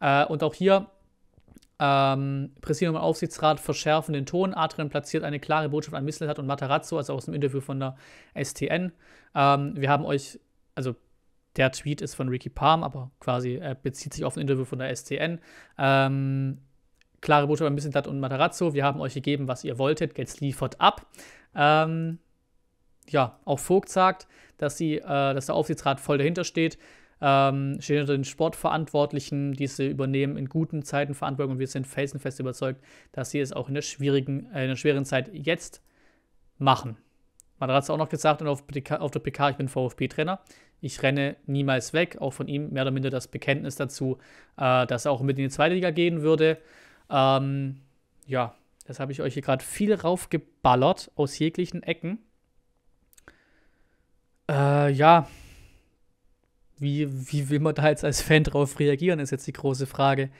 Äh, und auch hier ähm, Präsidium und Aufsichtsrat verschärfen den Ton. Adrian platziert eine klare Botschaft an Misseltat und Matarazzo, also aus dem Interview von der STN. Ähm, wir haben euch, also der Tweet ist von Ricky Palm, aber quasi äh, bezieht sich auf ein Interview von der STN. Ähm, klare Botschaft an Missentat und Matarazzo. wir haben euch gegeben, was ihr wolltet, jetzt liefert ab. Ähm, ja, auch Vogt sagt, dass, sie, äh, dass der Aufsichtsrat voll dahinter steht, ähm, steht unter den Sportverantwortlichen, diese übernehmen in guten Zeiten Verantwortung und wir sind felsenfest überzeugt, dass sie es auch in der, schwierigen, äh, in der schweren Zeit jetzt machen. Matarazzo auch noch gesagt und auf, auf der PK, ich bin VfB-Trainer, ich renne niemals weg, auch von ihm mehr oder minder das Bekenntnis dazu, äh, dass er auch mit in die zweite Liga gehen würde. Ähm, ja, das habe ich euch hier gerade viel raufgeballert aus jeglichen Ecken. Äh, ja, wie, wie will man da jetzt als Fan drauf reagieren, ist jetzt die große Frage.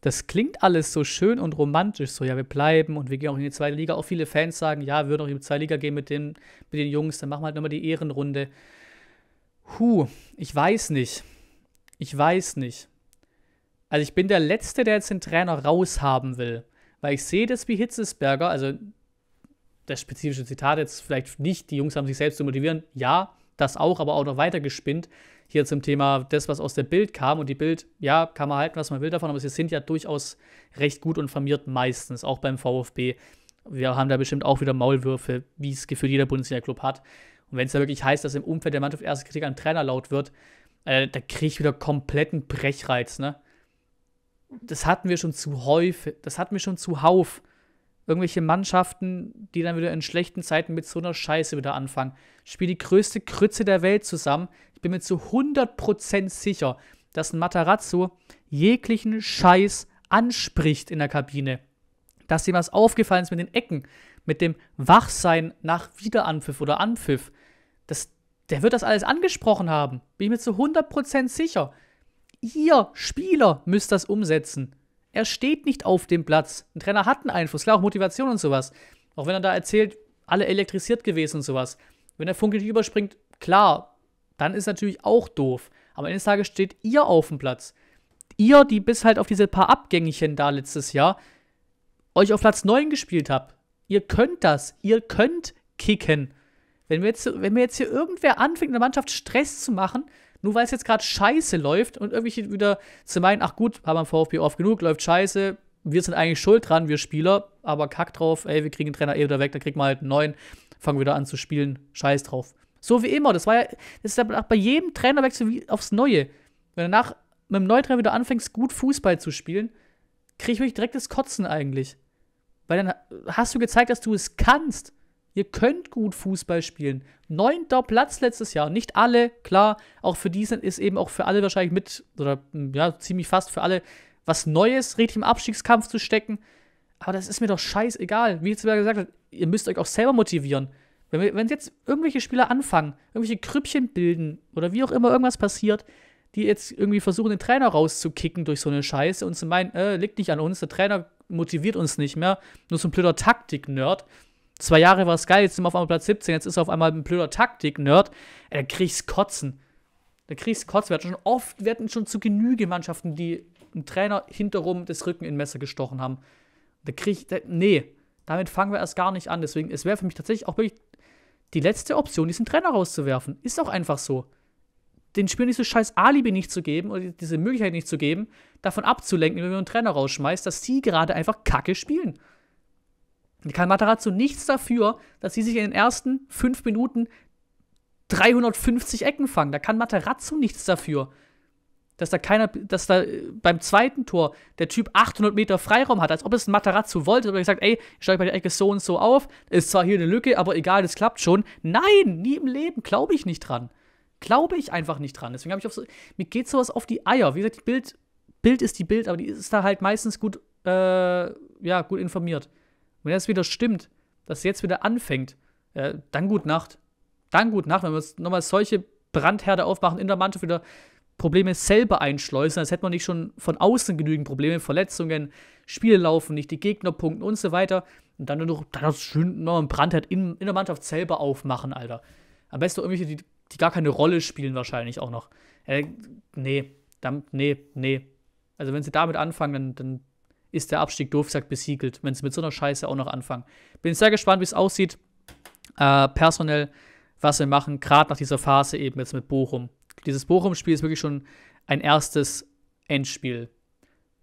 Das klingt alles so schön und romantisch, so ja, wir bleiben und wir gehen auch in die zweite Liga. Auch viele Fans sagen, ja, wir würden auch in die zweite Liga gehen mit den, mit den Jungs, dann machen wir halt nochmal die Ehrenrunde. Huh, ich weiß nicht. Ich weiß nicht. Also ich bin der Letzte, der jetzt den Trainer raushaben will. Weil ich sehe das wie Hitzesberger, also das spezifische Zitat jetzt vielleicht nicht, die Jungs haben sich selbst zu motivieren. Ja, das auch, aber auch noch weiter gespinnt. Hier zum Thema das, was aus der Bild kam. Und die Bild, ja, kann man halten, was man will davon, aber sie sind ja durchaus recht gut und informiert meistens, auch beim VfB. Wir haben da bestimmt auch wieder Maulwürfe, wie es gefühlt jeder Bundesliga-Club hat. Und wenn es da wirklich heißt, dass im Umfeld der Mannschaft erste Kritik an Trainer laut wird, äh, da kriege ich wieder kompletten Brechreiz, ne? das hatten wir schon zu häufig, das hatten wir schon zu Hauf. Irgendwelche Mannschaften, die dann wieder in schlechten Zeiten mit so einer Scheiße wieder anfangen. Spiel die größte Krütze der Welt zusammen. Ich bin mir zu 100% sicher, dass ein Matarazzo jeglichen Scheiß anspricht in der Kabine. Dass ihm was aufgefallen ist mit den Ecken, mit dem Wachsein nach Wiederanpfiff oder Anpfiff. Das, der wird das alles angesprochen haben. Bin ich mir zu 100% sicher. Ihr Spieler müsst das umsetzen. Er steht nicht auf dem Platz. Ein Trainer hat einen Einfluss, klar auch Motivation und sowas. Auch wenn er da erzählt, alle elektrisiert gewesen und sowas. Wenn der Funke nicht überspringt, klar, dann ist natürlich auch doof. Aber eines Tages steht ihr auf dem Platz. Ihr, die bis halt auf diese paar Abgängchen da letztes Jahr euch auf Platz 9 gespielt habt. Ihr könnt das. Ihr könnt kicken. Wenn mir jetzt, wenn mir jetzt hier irgendwer anfängt, in der Mannschaft Stress zu machen, nur weil es jetzt gerade scheiße läuft und irgendwelche wieder zu meinen, ach gut, haben wir am VfB oft genug, läuft scheiße, wir sind eigentlich schuld dran, wir Spieler, aber kack drauf, ey, wir kriegen den Trainer eh wieder weg, dann kriegen wir halt einen neuen, fangen wieder an zu spielen, scheiß drauf. So wie immer, das war ja, das ist ja bei jedem Trainerwechsel wie aufs Neue. Wenn du nach mit dem neuen Trainer wieder anfängst, gut Fußball zu spielen, kriege ich wirklich direkt das Kotzen eigentlich. Weil dann hast du gezeigt, dass du es kannst. Ihr könnt gut Fußball spielen. Neunter Platz letztes Jahr. Nicht alle, klar. Auch für die ist eben auch für alle wahrscheinlich mit, oder hm, ja, ziemlich fast für alle, was Neues, richtig im Abstiegskampf zu stecken. Aber das ist mir doch scheißegal. Wie jetzt gesagt hat, ihr müsst euch auch selber motivieren. Wenn, wir, wenn jetzt irgendwelche Spieler anfangen, irgendwelche Krüppchen bilden oder wie auch immer irgendwas passiert, die jetzt irgendwie versuchen, den Trainer rauszukicken durch so eine Scheiße und zu meinen, äh, liegt nicht an uns, der Trainer motiviert uns nicht mehr, nur so ein blöder Taktik-Nerd, Zwei Jahre war es geil, jetzt sind wir auf einmal Platz 17, jetzt ist er auf einmal ein blöder Taktik-Nerd. da kriegst ich's kotzen. Da kriegst ich's kotzen. Wir hatten schon oft, wir hatten schon zu Genüge Mannschaften, die einen Trainer hinterrum das Rücken in Messer gestochen haben. Da krieg ich, da, nee, damit fangen wir erst gar nicht an. Deswegen, es wäre für mich tatsächlich auch wirklich die letzte Option, diesen Trainer rauszuwerfen. Ist auch einfach so. Den Spielern diese scheiß Alibi nicht zu geben oder diese Möglichkeit nicht zu geben, davon abzulenken, wenn man einen Trainer rausschmeißt, dass sie gerade einfach Kacke spielen. Und kann Matarazzo nichts dafür, dass sie sich in den ersten fünf Minuten 350 Ecken fangen. Da kann Matarazzo nichts dafür. Dass da keiner, dass da äh, beim zweiten Tor der Typ 800 Meter Freiraum hat, als ob es ein Matarazzo wollte, oder gesagt, ey, ich steige bei der Ecke so und so auf, ist zwar hier eine Lücke, aber egal, das klappt schon. Nein, nie im Leben, glaube ich nicht dran. Glaube ich einfach nicht dran. Deswegen habe ich auf so, mir geht sowas auf die Eier. Wie gesagt, Bild, Bild ist die Bild, aber die ist da halt meistens gut, äh, ja, gut informiert wenn das wieder stimmt, dass jetzt wieder anfängt, äh, dann gut Nacht. Dann gut Nacht, wenn wir nochmal solche Brandherde aufmachen in der Mannschaft wieder Probleme selber einschleusen, als hätte man nicht schon von außen genügend Probleme, Verletzungen, Spiele laufen nicht, die Gegner punkten und so weiter. Und dann nur noch, dann noch einen Brand halt in, in der Mannschaft selber aufmachen, Alter. Am besten irgendwelche, die, die gar keine Rolle spielen, wahrscheinlich auch noch. Äh, nee, dann, nee, nee. Also wenn sie damit anfangen, dann, dann ist der Abstieg doof gesagt besiegelt, wenn sie mit so einer Scheiße auch noch anfangen. Bin sehr gespannt, wie es aussieht, äh, personell, was wir machen, gerade nach dieser Phase eben jetzt mit Bochum. Dieses Bochum-Spiel ist wirklich schon ein erstes Endspiel.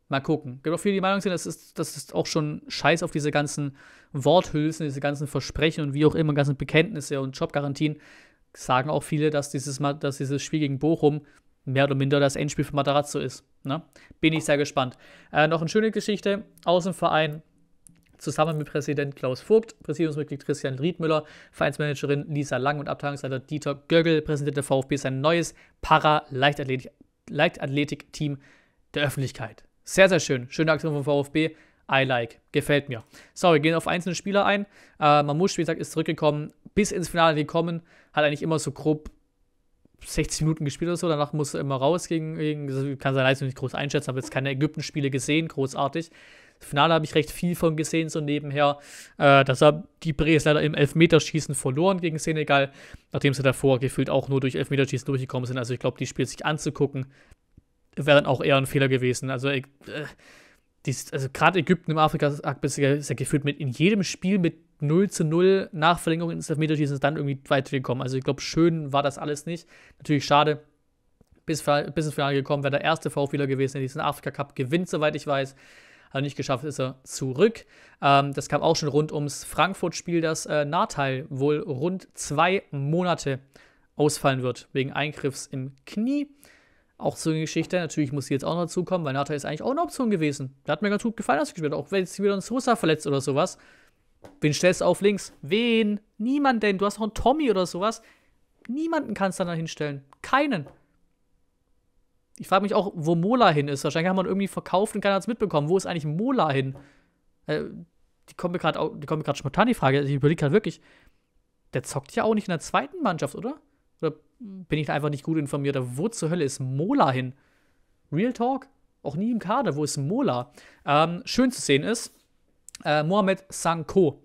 Mal gucken. Gibt auch viele, die Meinung sind, das ist, das ist auch schon Scheiß auf diese ganzen Worthülsen, diese ganzen Versprechen und wie auch immer, ganzen Bekenntnisse und Jobgarantien. Sagen auch viele, dass dieses, dass dieses Spiel gegen Bochum mehr oder minder das Endspiel für Matarazzo ist. Ne? Bin ich sehr gespannt. Äh, noch eine schöne Geschichte aus dem Verein. Zusammen mit Präsident Klaus Vogt, Präsidiumsmitglied Christian Riedmüller, Vereinsmanagerin Lisa Lang und Abteilungsleiter Dieter Göggel Präsident der VfB sein neues Para-Leichtathletik-Team der Öffentlichkeit. Sehr, sehr schön. Schöne Aktion vom VfB. I like. Gefällt mir. So, wir gehen auf einzelne Spieler ein. Äh, Mamouche, wie gesagt, ist zurückgekommen, bis ins Finale gekommen, hat eigentlich immer so grob 60 Minuten gespielt oder so, danach muss er immer raus gegen, gegen kann seine Leistung nicht groß einschätzen, habe jetzt keine Ägypten-Spiele gesehen, großartig. Das Finale habe ich recht viel von gesehen, so nebenher. Äh, das haben die Brees leider im Elfmeterschießen verloren gegen Senegal, nachdem sie davor gefühlt auch nur durch Elfmeterschießen durchgekommen sind. Also ich glaube, die Spiele sich anzugucken, wäre dann auch eher ein Fehler gewesen. Also, äh, also gerade Ägypten im afrika akt ist ja gefühlt mit in jedem Spiel mit 0 zu 0 nach Verlängerung ins Elfmeterschießen ist dann irgendwie weitergekommen. Also ich glaube, schön war das alles nicht. Natürlich schade, bis, bis ins Finale gekommen, wäre der erste v VfBler gewesen, der diesen Afrika Cup gewinnt, soweit ich weiß. Hat er nicht geschafft, ist er zurück. Ähm, das kam auch schon rund ums Frankfurt-Spiel, dass äh, Nathal wohl rund zwei Monate ausfallen wird, wegen Eingriffs im Knie. Auch so eine Geschichte, natürlich muss sie jetzt auch noch dazukommen, weil Nathal ist eigentlich auch eine Option gewesen. Da hat mir ganz gut gefallen, dass gespielt hat, auch wenn sie wieder uns Russa verletzt oder sowas. Wen stellst du auf links? Wen? Niemanden. Du hast noch einen Tommy oder sowas. Niemanden kannst du da hinstellen. Keinen. Ich frage mich auch, wo Mola hin ist. Wahrscheinlich hat man irgendwie verkauft und keiner hat es mitbekommen. Wo ist eigentlich Mola hin? Äh, die kommt mir gerade spontan die Frage. Ich überlege gerade wirklich. Der zockt ja auch nicht in der zweiten Mannschaft, oder? Oder bin ich da einfach nicht gut informiert? Wo zur Hölle ist Mola hin? Real Talk? Auch nie im Kader. Wo ist Mola? Ähm, schön zu sehen ist, äh, Mohamed Sanko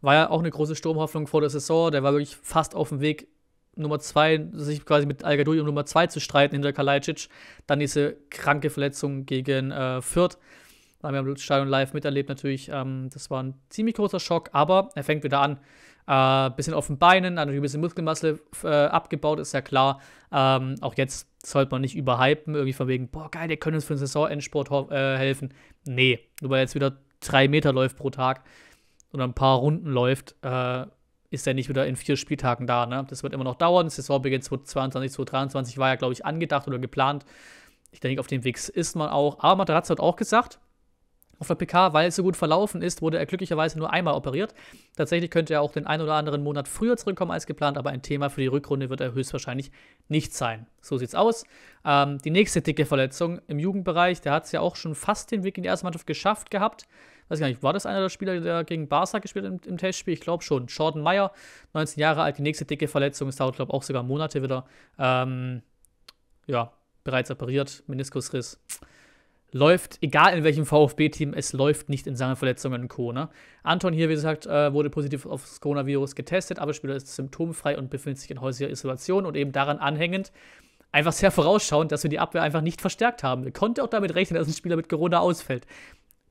war ja auch eine große Sturmhoffnung vor der Saison. Der war wirklich fast auf dem Weg, Nummer 2, sich quasi mit al um Nummer 2 zu streiten hinter Kalajdzic. Dann diese kranke Verletzung gegen äh, Fürth. Da haben wir am Stadion live miterlebt natürlich. Ähm, das war ein ziemlich großer Schock, aber er fängt wieder an. Äh, bisschen auf den Beinen, natürlich ein bisschen Muskelmasse äh, abgebaut, ist ja klar. Ähm, auch jetzt sollte man nicht überhypen, irgendwie von wegen, boah, geil, der könnte uns für den Saisonendsport äh, helfen. Nee, nur weil er jetzt wieder drei Meter läuft pro Tag oder ein paar Runden läuft, äh, ist er nicht wieder in vier Spieltagen da. Ne? Das wird immer noch dauern. Saisonbeginn 2022, 2023 war ja, glaube ich, angedacht oder geplant. Ich denke, auf dem Weg ist man auch. Aber Matratze hat auch gesagt, auf der PK, weil es so gut verlaufen ist, wurde er glücklicherweise nur einmal operiert. Tatsächlich könnte er auch den ein oder anderen Monat früher zurückkommen als geplant, aber ein Thema für die Rückrunde wird er höchstwahrscheinlich nicht sein. So sieht's aus. Ähm, die nächste dicke Verletzung im Jugendbereich, der hat es ja auch schon fast den Weg in die erste Mannschaft geschafft gehabt. Weiß gar nicht, war das einer der Spieler, der gegen Barca gespielt hat im, im Testspiel? Ich glaube schon. Jordan Meyer, 19 Jahre alt, die nächste dicke Verletzung, es dauert, glaube ich, auch sogar Monate wieder. Ähm, ja, bereits operiert, Meniskusriss läuft, egal in welchem VfB-Team, es läuft nicht in Sachen Verletzungen und Co. Ne? Anton hier, wie gesagt, äh, wurde positiv auf das Coronavirus getestet, aber Spieler ist symptomfrei und befindet sich in häuslicher Isolation und eben daran anhängend, einfach sehr vorausschauend, dass wir die Abwehr einfach nicht verstärkt haben. Wir konnten auch damit rechnen, dass ein Spieler mit Corona ausfällt.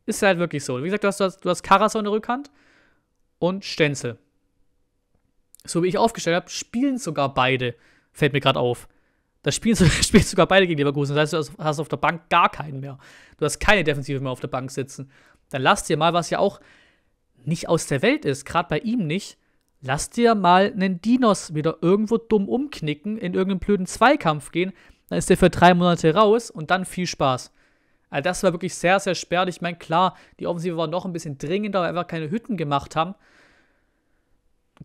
Ist halt wirklich so. Wie gesagt, du hast, du hast, du hast Karasau in der Rückhand und Stenzel. So wie ich aufgestellt habe, spielen sogar beide. Fällt mir gerade auf. Da spielst, spielst sogar beide gegen Leverkusen. Das heißt, du hast auf der Bank gar keinen mehr. Du hast keine Defensive mehr auf der Bank sitzen. Dann lass dir mal, was ja auch nicht aus der Welt ist, gerade bei ihm nicht, lass dir mal einen Dinos wieder irgendwo dumm umknicken, in irgendeinen blöden Zweikampf gehen, dann ist der für drei Monate raus und dann viel Spaß. Also das war wirklich sehr, sehr spärlich. Ich meine, klar, die Offensive war noch ein bisschen dringender, weil wir einfach keine Hütten gemacht haben.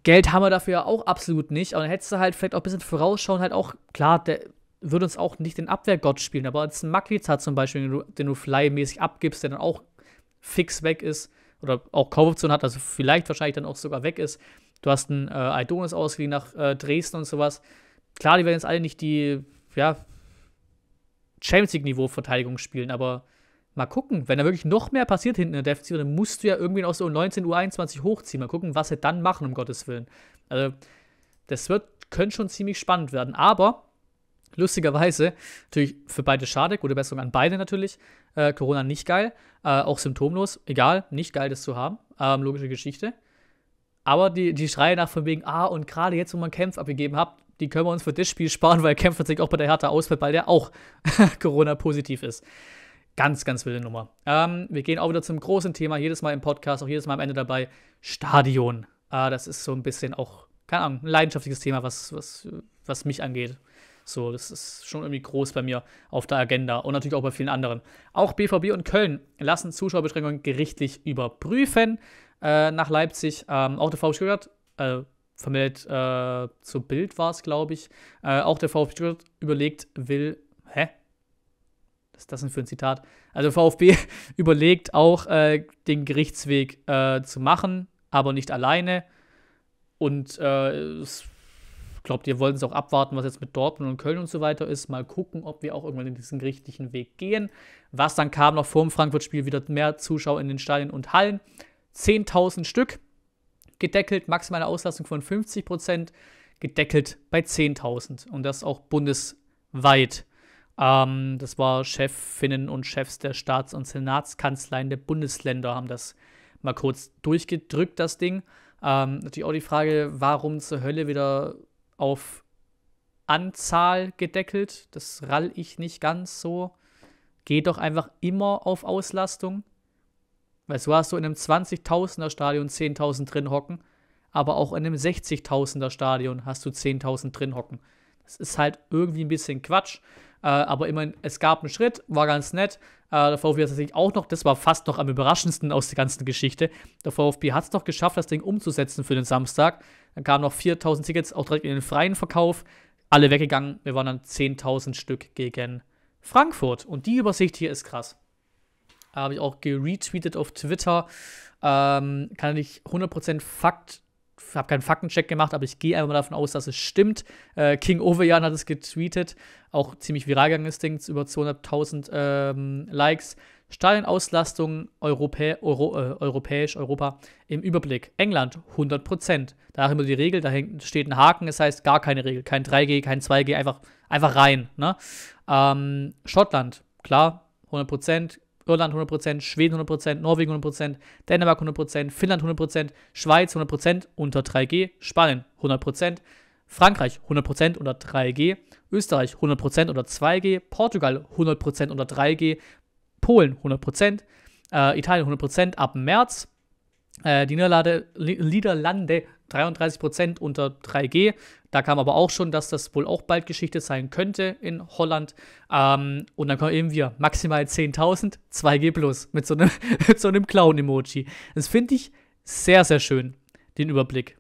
Geld haben wir dafür ja auch absolut nicht. Aber dann hättest du halt vielleicht auch ein bisschen vorausschauen, halt auch, klar, der würde uns auch nicht den Abwehrgott spielen, aber als ein Maglizar zum Beispiel, den du, den du flymäßig abgibst, der dann auch fix weg ist oder auch Korruption hat, also vielleicht wahrscheinlich dann auch sogar weg ist. Du hast einen äh, Aidonis ausgeliehen nach äh, Dresden und sowas. Klar, die werden jetzt alle nicht die, ja, Champions League-Niveau-Verteidigung spielen, aber Mal gucken, wenn da wirklich noch mehr passiert hinten in der Defensive, dann musst du ja irgendwie noch so 19 Uhr 21 hochziehen. Mal gucken, was sie dann machen, um Gottes Willen. Also, das wird, könnte schon ziemlich spannend werden. Aber, lustigerweise, natürlich für beide schade, gute Besserung an beide natürlich. Äh, Corona nicht geil, äh, auch symptomlos, egal, nicht geil, das zu haben. Ähm, logische Geschichte. Aber die, die Schreie nach von wegen, ah, und gerade jetzt, wo man Kämpf abgegeben hat, die können wir uns für das Spiel sparen, weil Kämpf tatsächlich auch bei der Hertha ausfällt, weil der auch Corona-positiv ist. Ganz, ganz wilde Nummer. Ähm, wir gehen auch wieder zum großen Thema, jedes Mal im Podcast, auch jedes Mal am Ende dabei, Stadion. Äh, das ist so ein bisschen auch, keine Ahnung, ein leidenschaftliches Thema, was, was, was mich angeht. So, das ist schon irgendwie groß bei mir auf der Agenda und natürlich auch bei vielen anderen. Auch BVB und Köln lassen Zuschauerbeschränkungen gerichtlich überprüfen. Äh, nach Leipzig, ähm, auch der VfB Stuttgart, äh, vermeldet äh, zu Bild war es, glaube ich. Äh, auch der VfB Stuttgart überlegt, will, hä? Was ist das denn für ein Zitat? Also VfB überlegt auch, äh, den Gerichtsweg äh, zu machen, aber nicht alleine. Und äh, ich glaube, die wollen es auch abwarten, was jetzt mit Dortmund und Köln und so weiter ist. Mal gucken, ob wir auch irgendwann in diesen gerichtlichen Weg gehen. Was dann kam noch vor dem Frankfurt-Spiel, wieder mehr Zuschauer in den Stadien und Hallen. 10.000 Stück gedeckelt, maximale Auslastung von 50 Prozent, gedeckelt bei 10.000. Und das auch bundesweit. Ähm, das war Chefinnen und Chefs der Staats- und Senatskanzleien der Bundesländer haben das mal kurz durchgedrückt, das Ding. Ähm, natürlich auch die Frage, warum zur Hölle wieder auf Anzahl gedeckelt. Das rall ich nicht ganz so. Geht doch einfach immer auf Auslastung. Weil so hast du in einem 20.000er Stadion 10.000 drin hocken, aber auch in einem 60.000er Stadion hast du 10.000 drin hocken. Das ist halt irgendwie ein bisschen Quatsch. Äh, aber immerhin, es gab einen Schritt, war ganz nett. Äh, der VfB hat es tatsächlich auch noch, das war fast noch am überraschendsten aus der ganzen Geschichte. Der VfB hat es doch geschafft, das Ding umzusetzen für den Samstag. Dann kamen noch 4000 Tickets auch direkt in den freien Verkauf. Alle weggegangen. Wir waren dann 10.000 Stück gegen Frankfurt. Und die Übersicht hier ist krass. Äh, Habe ich auch geretweetet auf Twitter. Ähm, kann ich 100% Fakt habe keinen Faktencheck gemacht, aber ich gehe einfach mal davon aus, dass es stimmt. Äh, King Ovejan hat es getweetet, auch ziemlich viral gegangen ist, Ding, über 200.000 ähm, Likes. Stadionauslastung Europä Euro, äh, europäisch, Europa im Überblick. England 100%. Da haben wir die Regel, da steht ein Haken, das heißt gar keine Regel. Kein 3G, kein 2G, einfach, einfach rein. Ne? Ähm, Schottland, klar, 100%. Irland 100%, Schweden 100%, Norwegen 100%, Dänemark 100%, Finnland 100%, Schweiz 100% unter 3G, Spanien 100%, Frankreich 100% unter 3G, Österreich 100% unter 2G, Portugal 100% unter 3G, Polen 100%, äh, Italien 100% ab März, äh, die Niederlande, Niederlande 33% unter 3G, da kam aber auch schon, dass das wohl auch bald Geschichte sein könnte in Holland. Ähm, und dann kommen eben wir maximal 10.000, 2G plus mit so einem, so einem Clown-Emoji. Das finde ich sehr, sehr schön, den Überblick.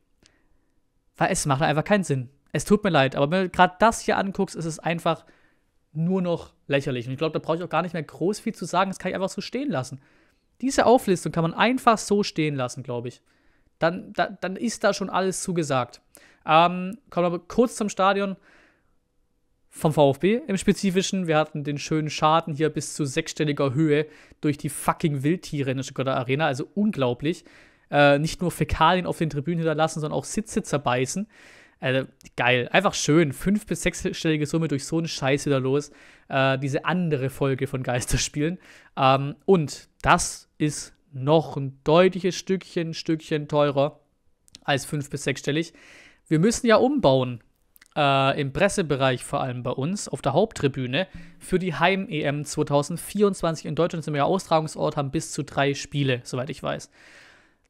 Weil es macht einfach keinen Sinn. Es tut mir leid, aber wenn du gerade das hier anguckst, ist es einfach nur noch lächerlich. Und ich glaube, da brauche ich auch gar nicht mehr groß viel zu sagen. Das kann ich einfach so stehen lassen. Diese Auflistung kann man einfach so stehen lassen, glaube ich. Dann, da, dann ist da schon alles zugesagt. Ähm, kommen aber kurz zum Stadion vom VfB im Spezifischen. Wir hatten den schönen Schaden hier bis zu sechsstelliger Höhe durch die fucking Wildtiere in der Stuttgarter Arena. Also unglaublich. Äh, nicht nur Fäkalien auf den Tribünen hinterlassen, sondern auch Sitze zerbeißen. Also, geil, einfach schön. Fünf- bis sechsstellige Summe durch so einen Scheiß wieder los. Äh, diese andere Folge von Geisterspielen. Ähm, und das ist noch ein deutliches Stückchen, Stückchen teurer als fünf- bis sechsstellig. Wir müssen ja umbauen. Äh, Im Pressebereich vor allem bei uns, auf der Haupttribüne, für die Heim-EM 2024 in Deutschland sind wir ja Austragungsort, haben bis zu drei Spiele, soweit ich weiß.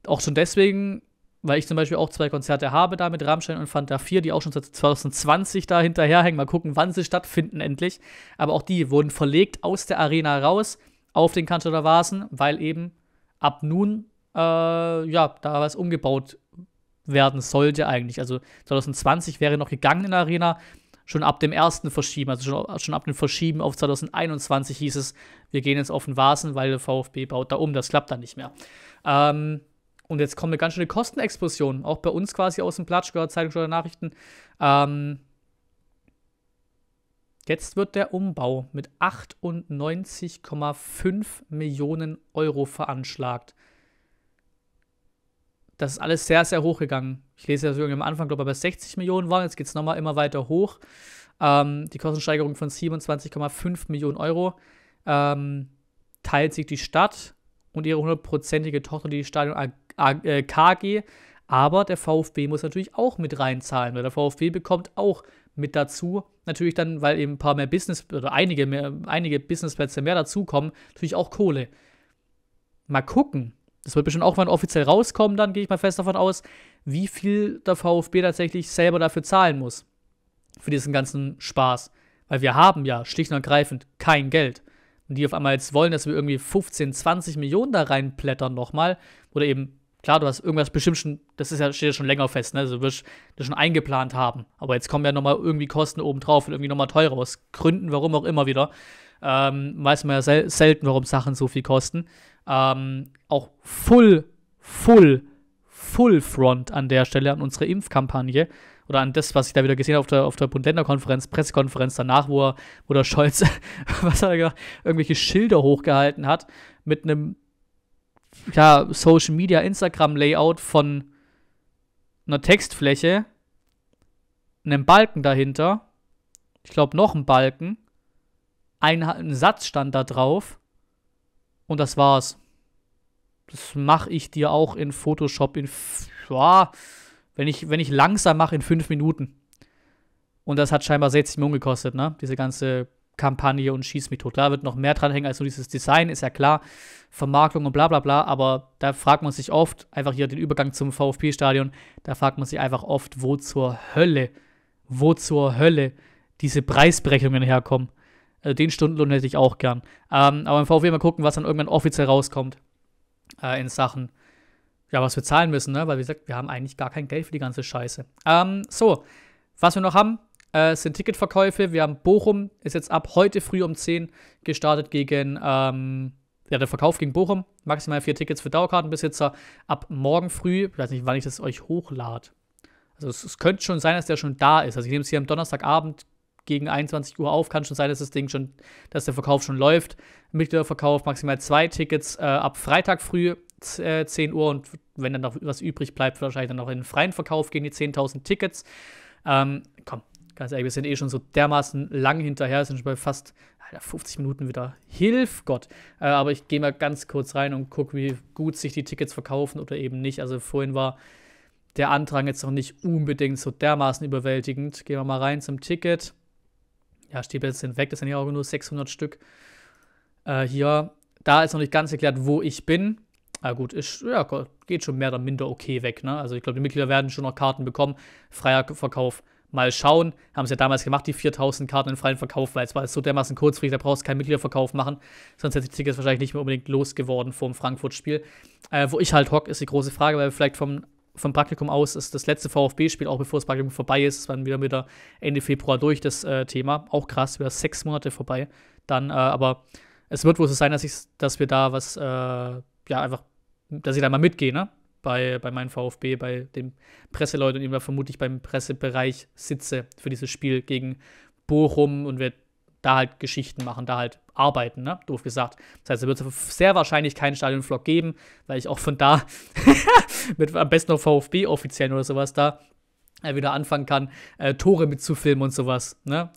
Auch schon deswegen, weil ich zum Beispiel auch zwei Konzerte habe da mit Rammstein und Fanta 4, die auch schon seit 2020 da hinterherhängen. Mal gucken, wann sie stattfinden endlich. Aber auch die wurden verlegt aus der Arena raus auf den Kanzler Vasen, weil eben ab nun äh, ja, da was umgebaut werden sollte eigentlich. Also 2020 wäre noch gegangen in der Arena, schon ab dem ersten Verschieben, also schon, schon ab dem Verschieben auf 2021 hieß es, wir gehen jetzt auf den Vasen, weil der VfB baut da um, das klappt dann nicht mehr. Ähm, und jetzt kommt eine ganz schöne Kostenexplosion, auch bei uns quasi aus dem Platsch, gehört Zeitung oder Nachrichten. Ähm, jetzt wird der Umbau mit 98,5 Millionen Euro veranschlagt das ist alles sehr, sehr hoch gegangen. Ich lese ja irgendwie am Anfang, glaube ich, bei 60 Millionen waren. Jetzt geht es nochmal immer weiter hoch. Ähm, die Kostensteigerung von 27,5 Millionen Euro ähm, teilt sich die Stadt und ihre hundertprozentige Tochter, die Stadion äh, KG. Aber der VfB muss natürlich auch mit reinzahlen, weil der VfB bekommt auch mit dazu. Natürlich dann, weil eben ein paar mehr Business oder einige, mehr, einige Businessplätze mehr dazukommen, natürlich auch Kohle. Mal gucken, das wird bestimmt auch mal offiziell rauskommen, dann gehe ich mal fest davon aus, wie viel der VfB tatsächlich selber dafür zahlen muss. Für diesen ganzen Spaß. Weil wir haben ja schlicht und ergreifend kein Geld. Und die auf einmal jetzt wollen, dass wir irgendwie 15, 20 Millionen da reinplättern nochmal. Oder eben Klar, du hast irgendwas bestimmt schon, das ist ja, steht ja schon länger fest, ne? Also du wirst das schon eingeplant haben. Aber jetzt kommen ja nochmal irgendwie Kosten obendrauf und irgendwie nochmal teurer aus. Gründen, warum auch immer wieder. Ähm, weiß man ja sel selten, warum Sachen so viel kosten. Ähm, auch full, full, full front an der Stelle an unsere Impfkampagne oder an das, was ich da wieder gesehen habe auf der, auf der Bund-Länder-Konferenz, Pressekonferenz danach, wo, er, wo der Scholz was er, irgendwelche Schilder hochgehalten hat mit einem ja, Social Media, Instagram Layout von einer Textfläche, einem Balken dahinter, ich glaube noch ein Balken, ein, ein Satz stand da drauf und das war's. Das mache ich dir auch in Photoshop in, ja, wenn ich, wenn ich langsam mache, in fünf Minuten. Und das hat scheinbar 60 Millionen gekostet, ne? Diese ganze Kampagne und Schieß mich tot. Da wird noch mehr dranhängen als nur dieses Design, ist ja klar. Vermarktung und bla bla bla, aber da fragt man sich oft, einfach hier den Übergang zum VfB-Stadion, da fragt man sich einfach oft, wo zur Hölle, wo zur Hölle diese Preisberechnungen herkommen. Also den Stundenlohn hätte ich auch gern. Ähm, aber im VfB mal gucken, was dann irgendwann offiziell rauskommt äh, in Sachen, ja, was wir zahlen müssen, ne? weil wie gesagt, wir haben eigentlich gar kein Geld für die ganze Scheiße. Ähm, so, was wir noch haben, äh, sind Ticketverkäufe. Wir haben Bochum, ist jetzt ab heute früh um 10 gestartet gegen, ähm, ja, der Verkauf gegen Bochum. Maximal vier Tickets für Dauerkartenbesitzer ab morgen früh. Ich weiß nicht, wann ich das euch hochlade. Also es, es könnte schon sein, dass der schon da ist. Also ich nehme es hier am Donnerstagabend gegen 21 Uhr auf. Kann schon sein, dass das Ding schon, dass der Verkauf schon läuft. Mitgliederverkauf maximal zwei Tickets äh, ab Freitag früh 10 äh, Uhr und wenn dann noch was übrig bleibt, wahrscheinlich dann noch in den freien Verkauf gegen die 10.000 Tickets. Ähm, komm, Ganz ehrlich, wir sind eh schon so dermaßen lang hinterher, sind schon bei fast Alter, 50 Minuten wieder. Hilf Gott! Äh, aber ich gehe mal ganz kurz rein und gucke, wie gut sich die Tickets verkaufen oder eben nicht. Also vorhin war der Andrang jetzt noch nicht unbedingt so dermaßen überwältigend. Gehen wir mal rein zum Ticket. Ja, Stehplätze sind weg, das sind ja auch nur 600 Stück. Äh, hier, da ist noch nicht ganz erklärt, wo ich bin. Ah gut, ist, ja, geht schon mehr oder minder okay weg. Ne? Also ich glaube, die Mitglieder werden schon noch Karten bekommen. Freier Verkauf mal schauen. Haben sie ja damals gemacht, die 4000 Karten in freien Verkauf, weil es war so dermaßen kurzfristig, da brauchst du keinen Mitgliederverkauf machen. Sonst hätte die Tickets wahrscheinlich nicht mehr unbedingt losgeworden vor dem Frankfurt-Spiel. Äh, wo ich halt hock, ist die große Frage, weil vielleicht vom, vom Praktikum aus ist das letzte VfB-Spiel, auch bevor das Praktikum vorbei ist, ist dann wieder mit der Ende Februar durch das äh, Thema. Auch krass, wieder sechs Monate vorbei. Dann, äh, aber es wird wohl so sein, dass, ich, dass wir da was, äh, ja, einfach, dass ich da mal mitgehe, ne? bei, bei meinem VfB, bei den Presseleuten und eben vermutlich beim Pressebereich sitze für dieses Spiel gegen Bochum und wir da halt Geschichten machen, da halt arbeiten, ne? Doof gesagt. Das heißt, es wird sehr wahrscheinlich keinen Stadionvlog geben, weil ich auch von da mit am besten noch VfB offiziellen oder sowas da äh, wieder anfangen kann, äh, Tore mitzufilmen und sowas, ne?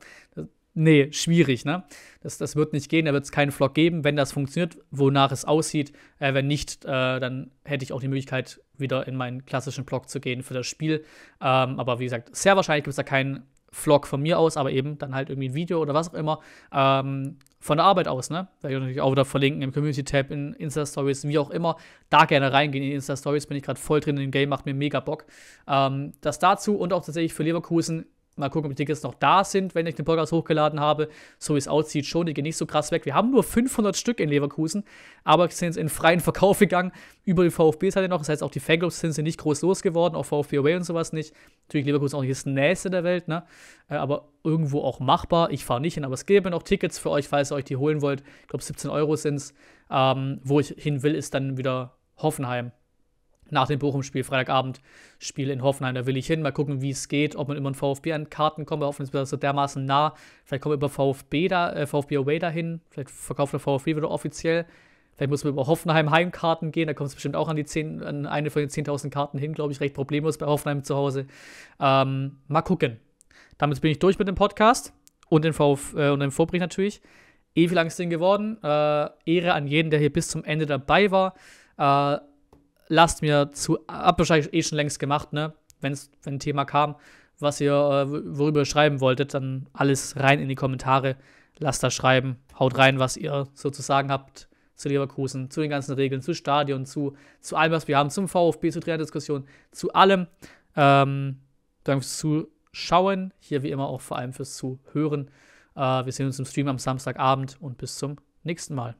nee, schwierig, ne? Das, das wird nicht gehen, da wird es keinen Vlog geben. Wenn das funktioniert, wonach es aussieht, äh, wenn nicht, äh, dann hätte ich auch die Möglichkeit, wieder in meinen klassischen Vlog zu gehen für das Spiel. Ähm, aber wie gesagt, sehr wahrscheinlich gibt es da keinen Vlog von mir aus, aber eben dann halt irgendwie ein Video oder was auch immer. Ähm, von der Arbeit aus, ne? Werde ich natürlich auch wieder verlinken im Community-Tab, in Insta-Stories, wie auch immer. Da gerne reingehen in Insta-Stories, bin ich gerade voll drin in dem Game, macht mir mega Bock. Ähm, das dazu und auch tatsächlich für Leverkusen Mal gucken, ob die Tickets noch da sind, wenn ich den Podcast hochgeladen habe. So wie es aussieht, schon. Die gehen nicht so krass weg. Wir haben nur 500 Stück in Leverkusen, aber sind in freien Verkauf gegangen. Über die VfB-Seite noch. Das heißt, auch die Fanclubs sind nicht groß losgeworden. Auch VfB Away und sowas nicht. Natürlich Leverkusen auch nicht das nächste der Welt, ne? Äh, aber irgendwo auch machbar. Ich fahre nicht hin, aber es gäbe noch Tickets für euch, falls ihr euch die holen wollt. Ich glaube, 17 Euro sind es. Ähm, wo ich hin will, ist dann wieder Hoffenheim nach dem Bochum-Spiel, Freitagabend, Spiel in Hoffenheim. Da will ich hin, mal gucken, wie es geht, ob man über den VfB an Karten kommt. Bei Hoffenheim ist das so dermaßen nah. Vielleicht kommen wir über VfB, da, äh, VfB Away dahin. Vielleicht verkauft der VfB wieder offiziell. Vielleicht muss man über Hoffenheim Heimkarten gehen. Da kommt es bestimmt auch an, die 10, an eine von den 10.000 Karten hin, glaube ich, recht problemlos bei Hoffenheim zu Hause. Ähm, mal gucken. Damit bin ich durch mit dem Podcast und dem, Vf äh, dem Vorbericht natürlich. Ewig lang ist Ding geworden. Äh, Ehre an jeden, der hier bis zum Ende dabei war. Äh, lasst mir zu, habt wahrscheinlich eh schon längst gemacht, ne? Wenn's, wenn ein Thema kam, was ihr, äh, worüber ihr schreiben wolltet, dann alles rein in die Kommentare. Lasst da schreiben, haut rein, was ihr sozusagen habt zu Leverkusen, zu den ganzen Regeln, zu Stadion, zu, zu allem, was wir haben, zum VfB, zu Trainerdiskussion, zu allem. Ähm, danke fürs Zuschauen, hier wie immer auch vor allem fürs Zuhören. Äh, wir sehen uns im Stream am Samstagabend und bis zum nächsten Mal.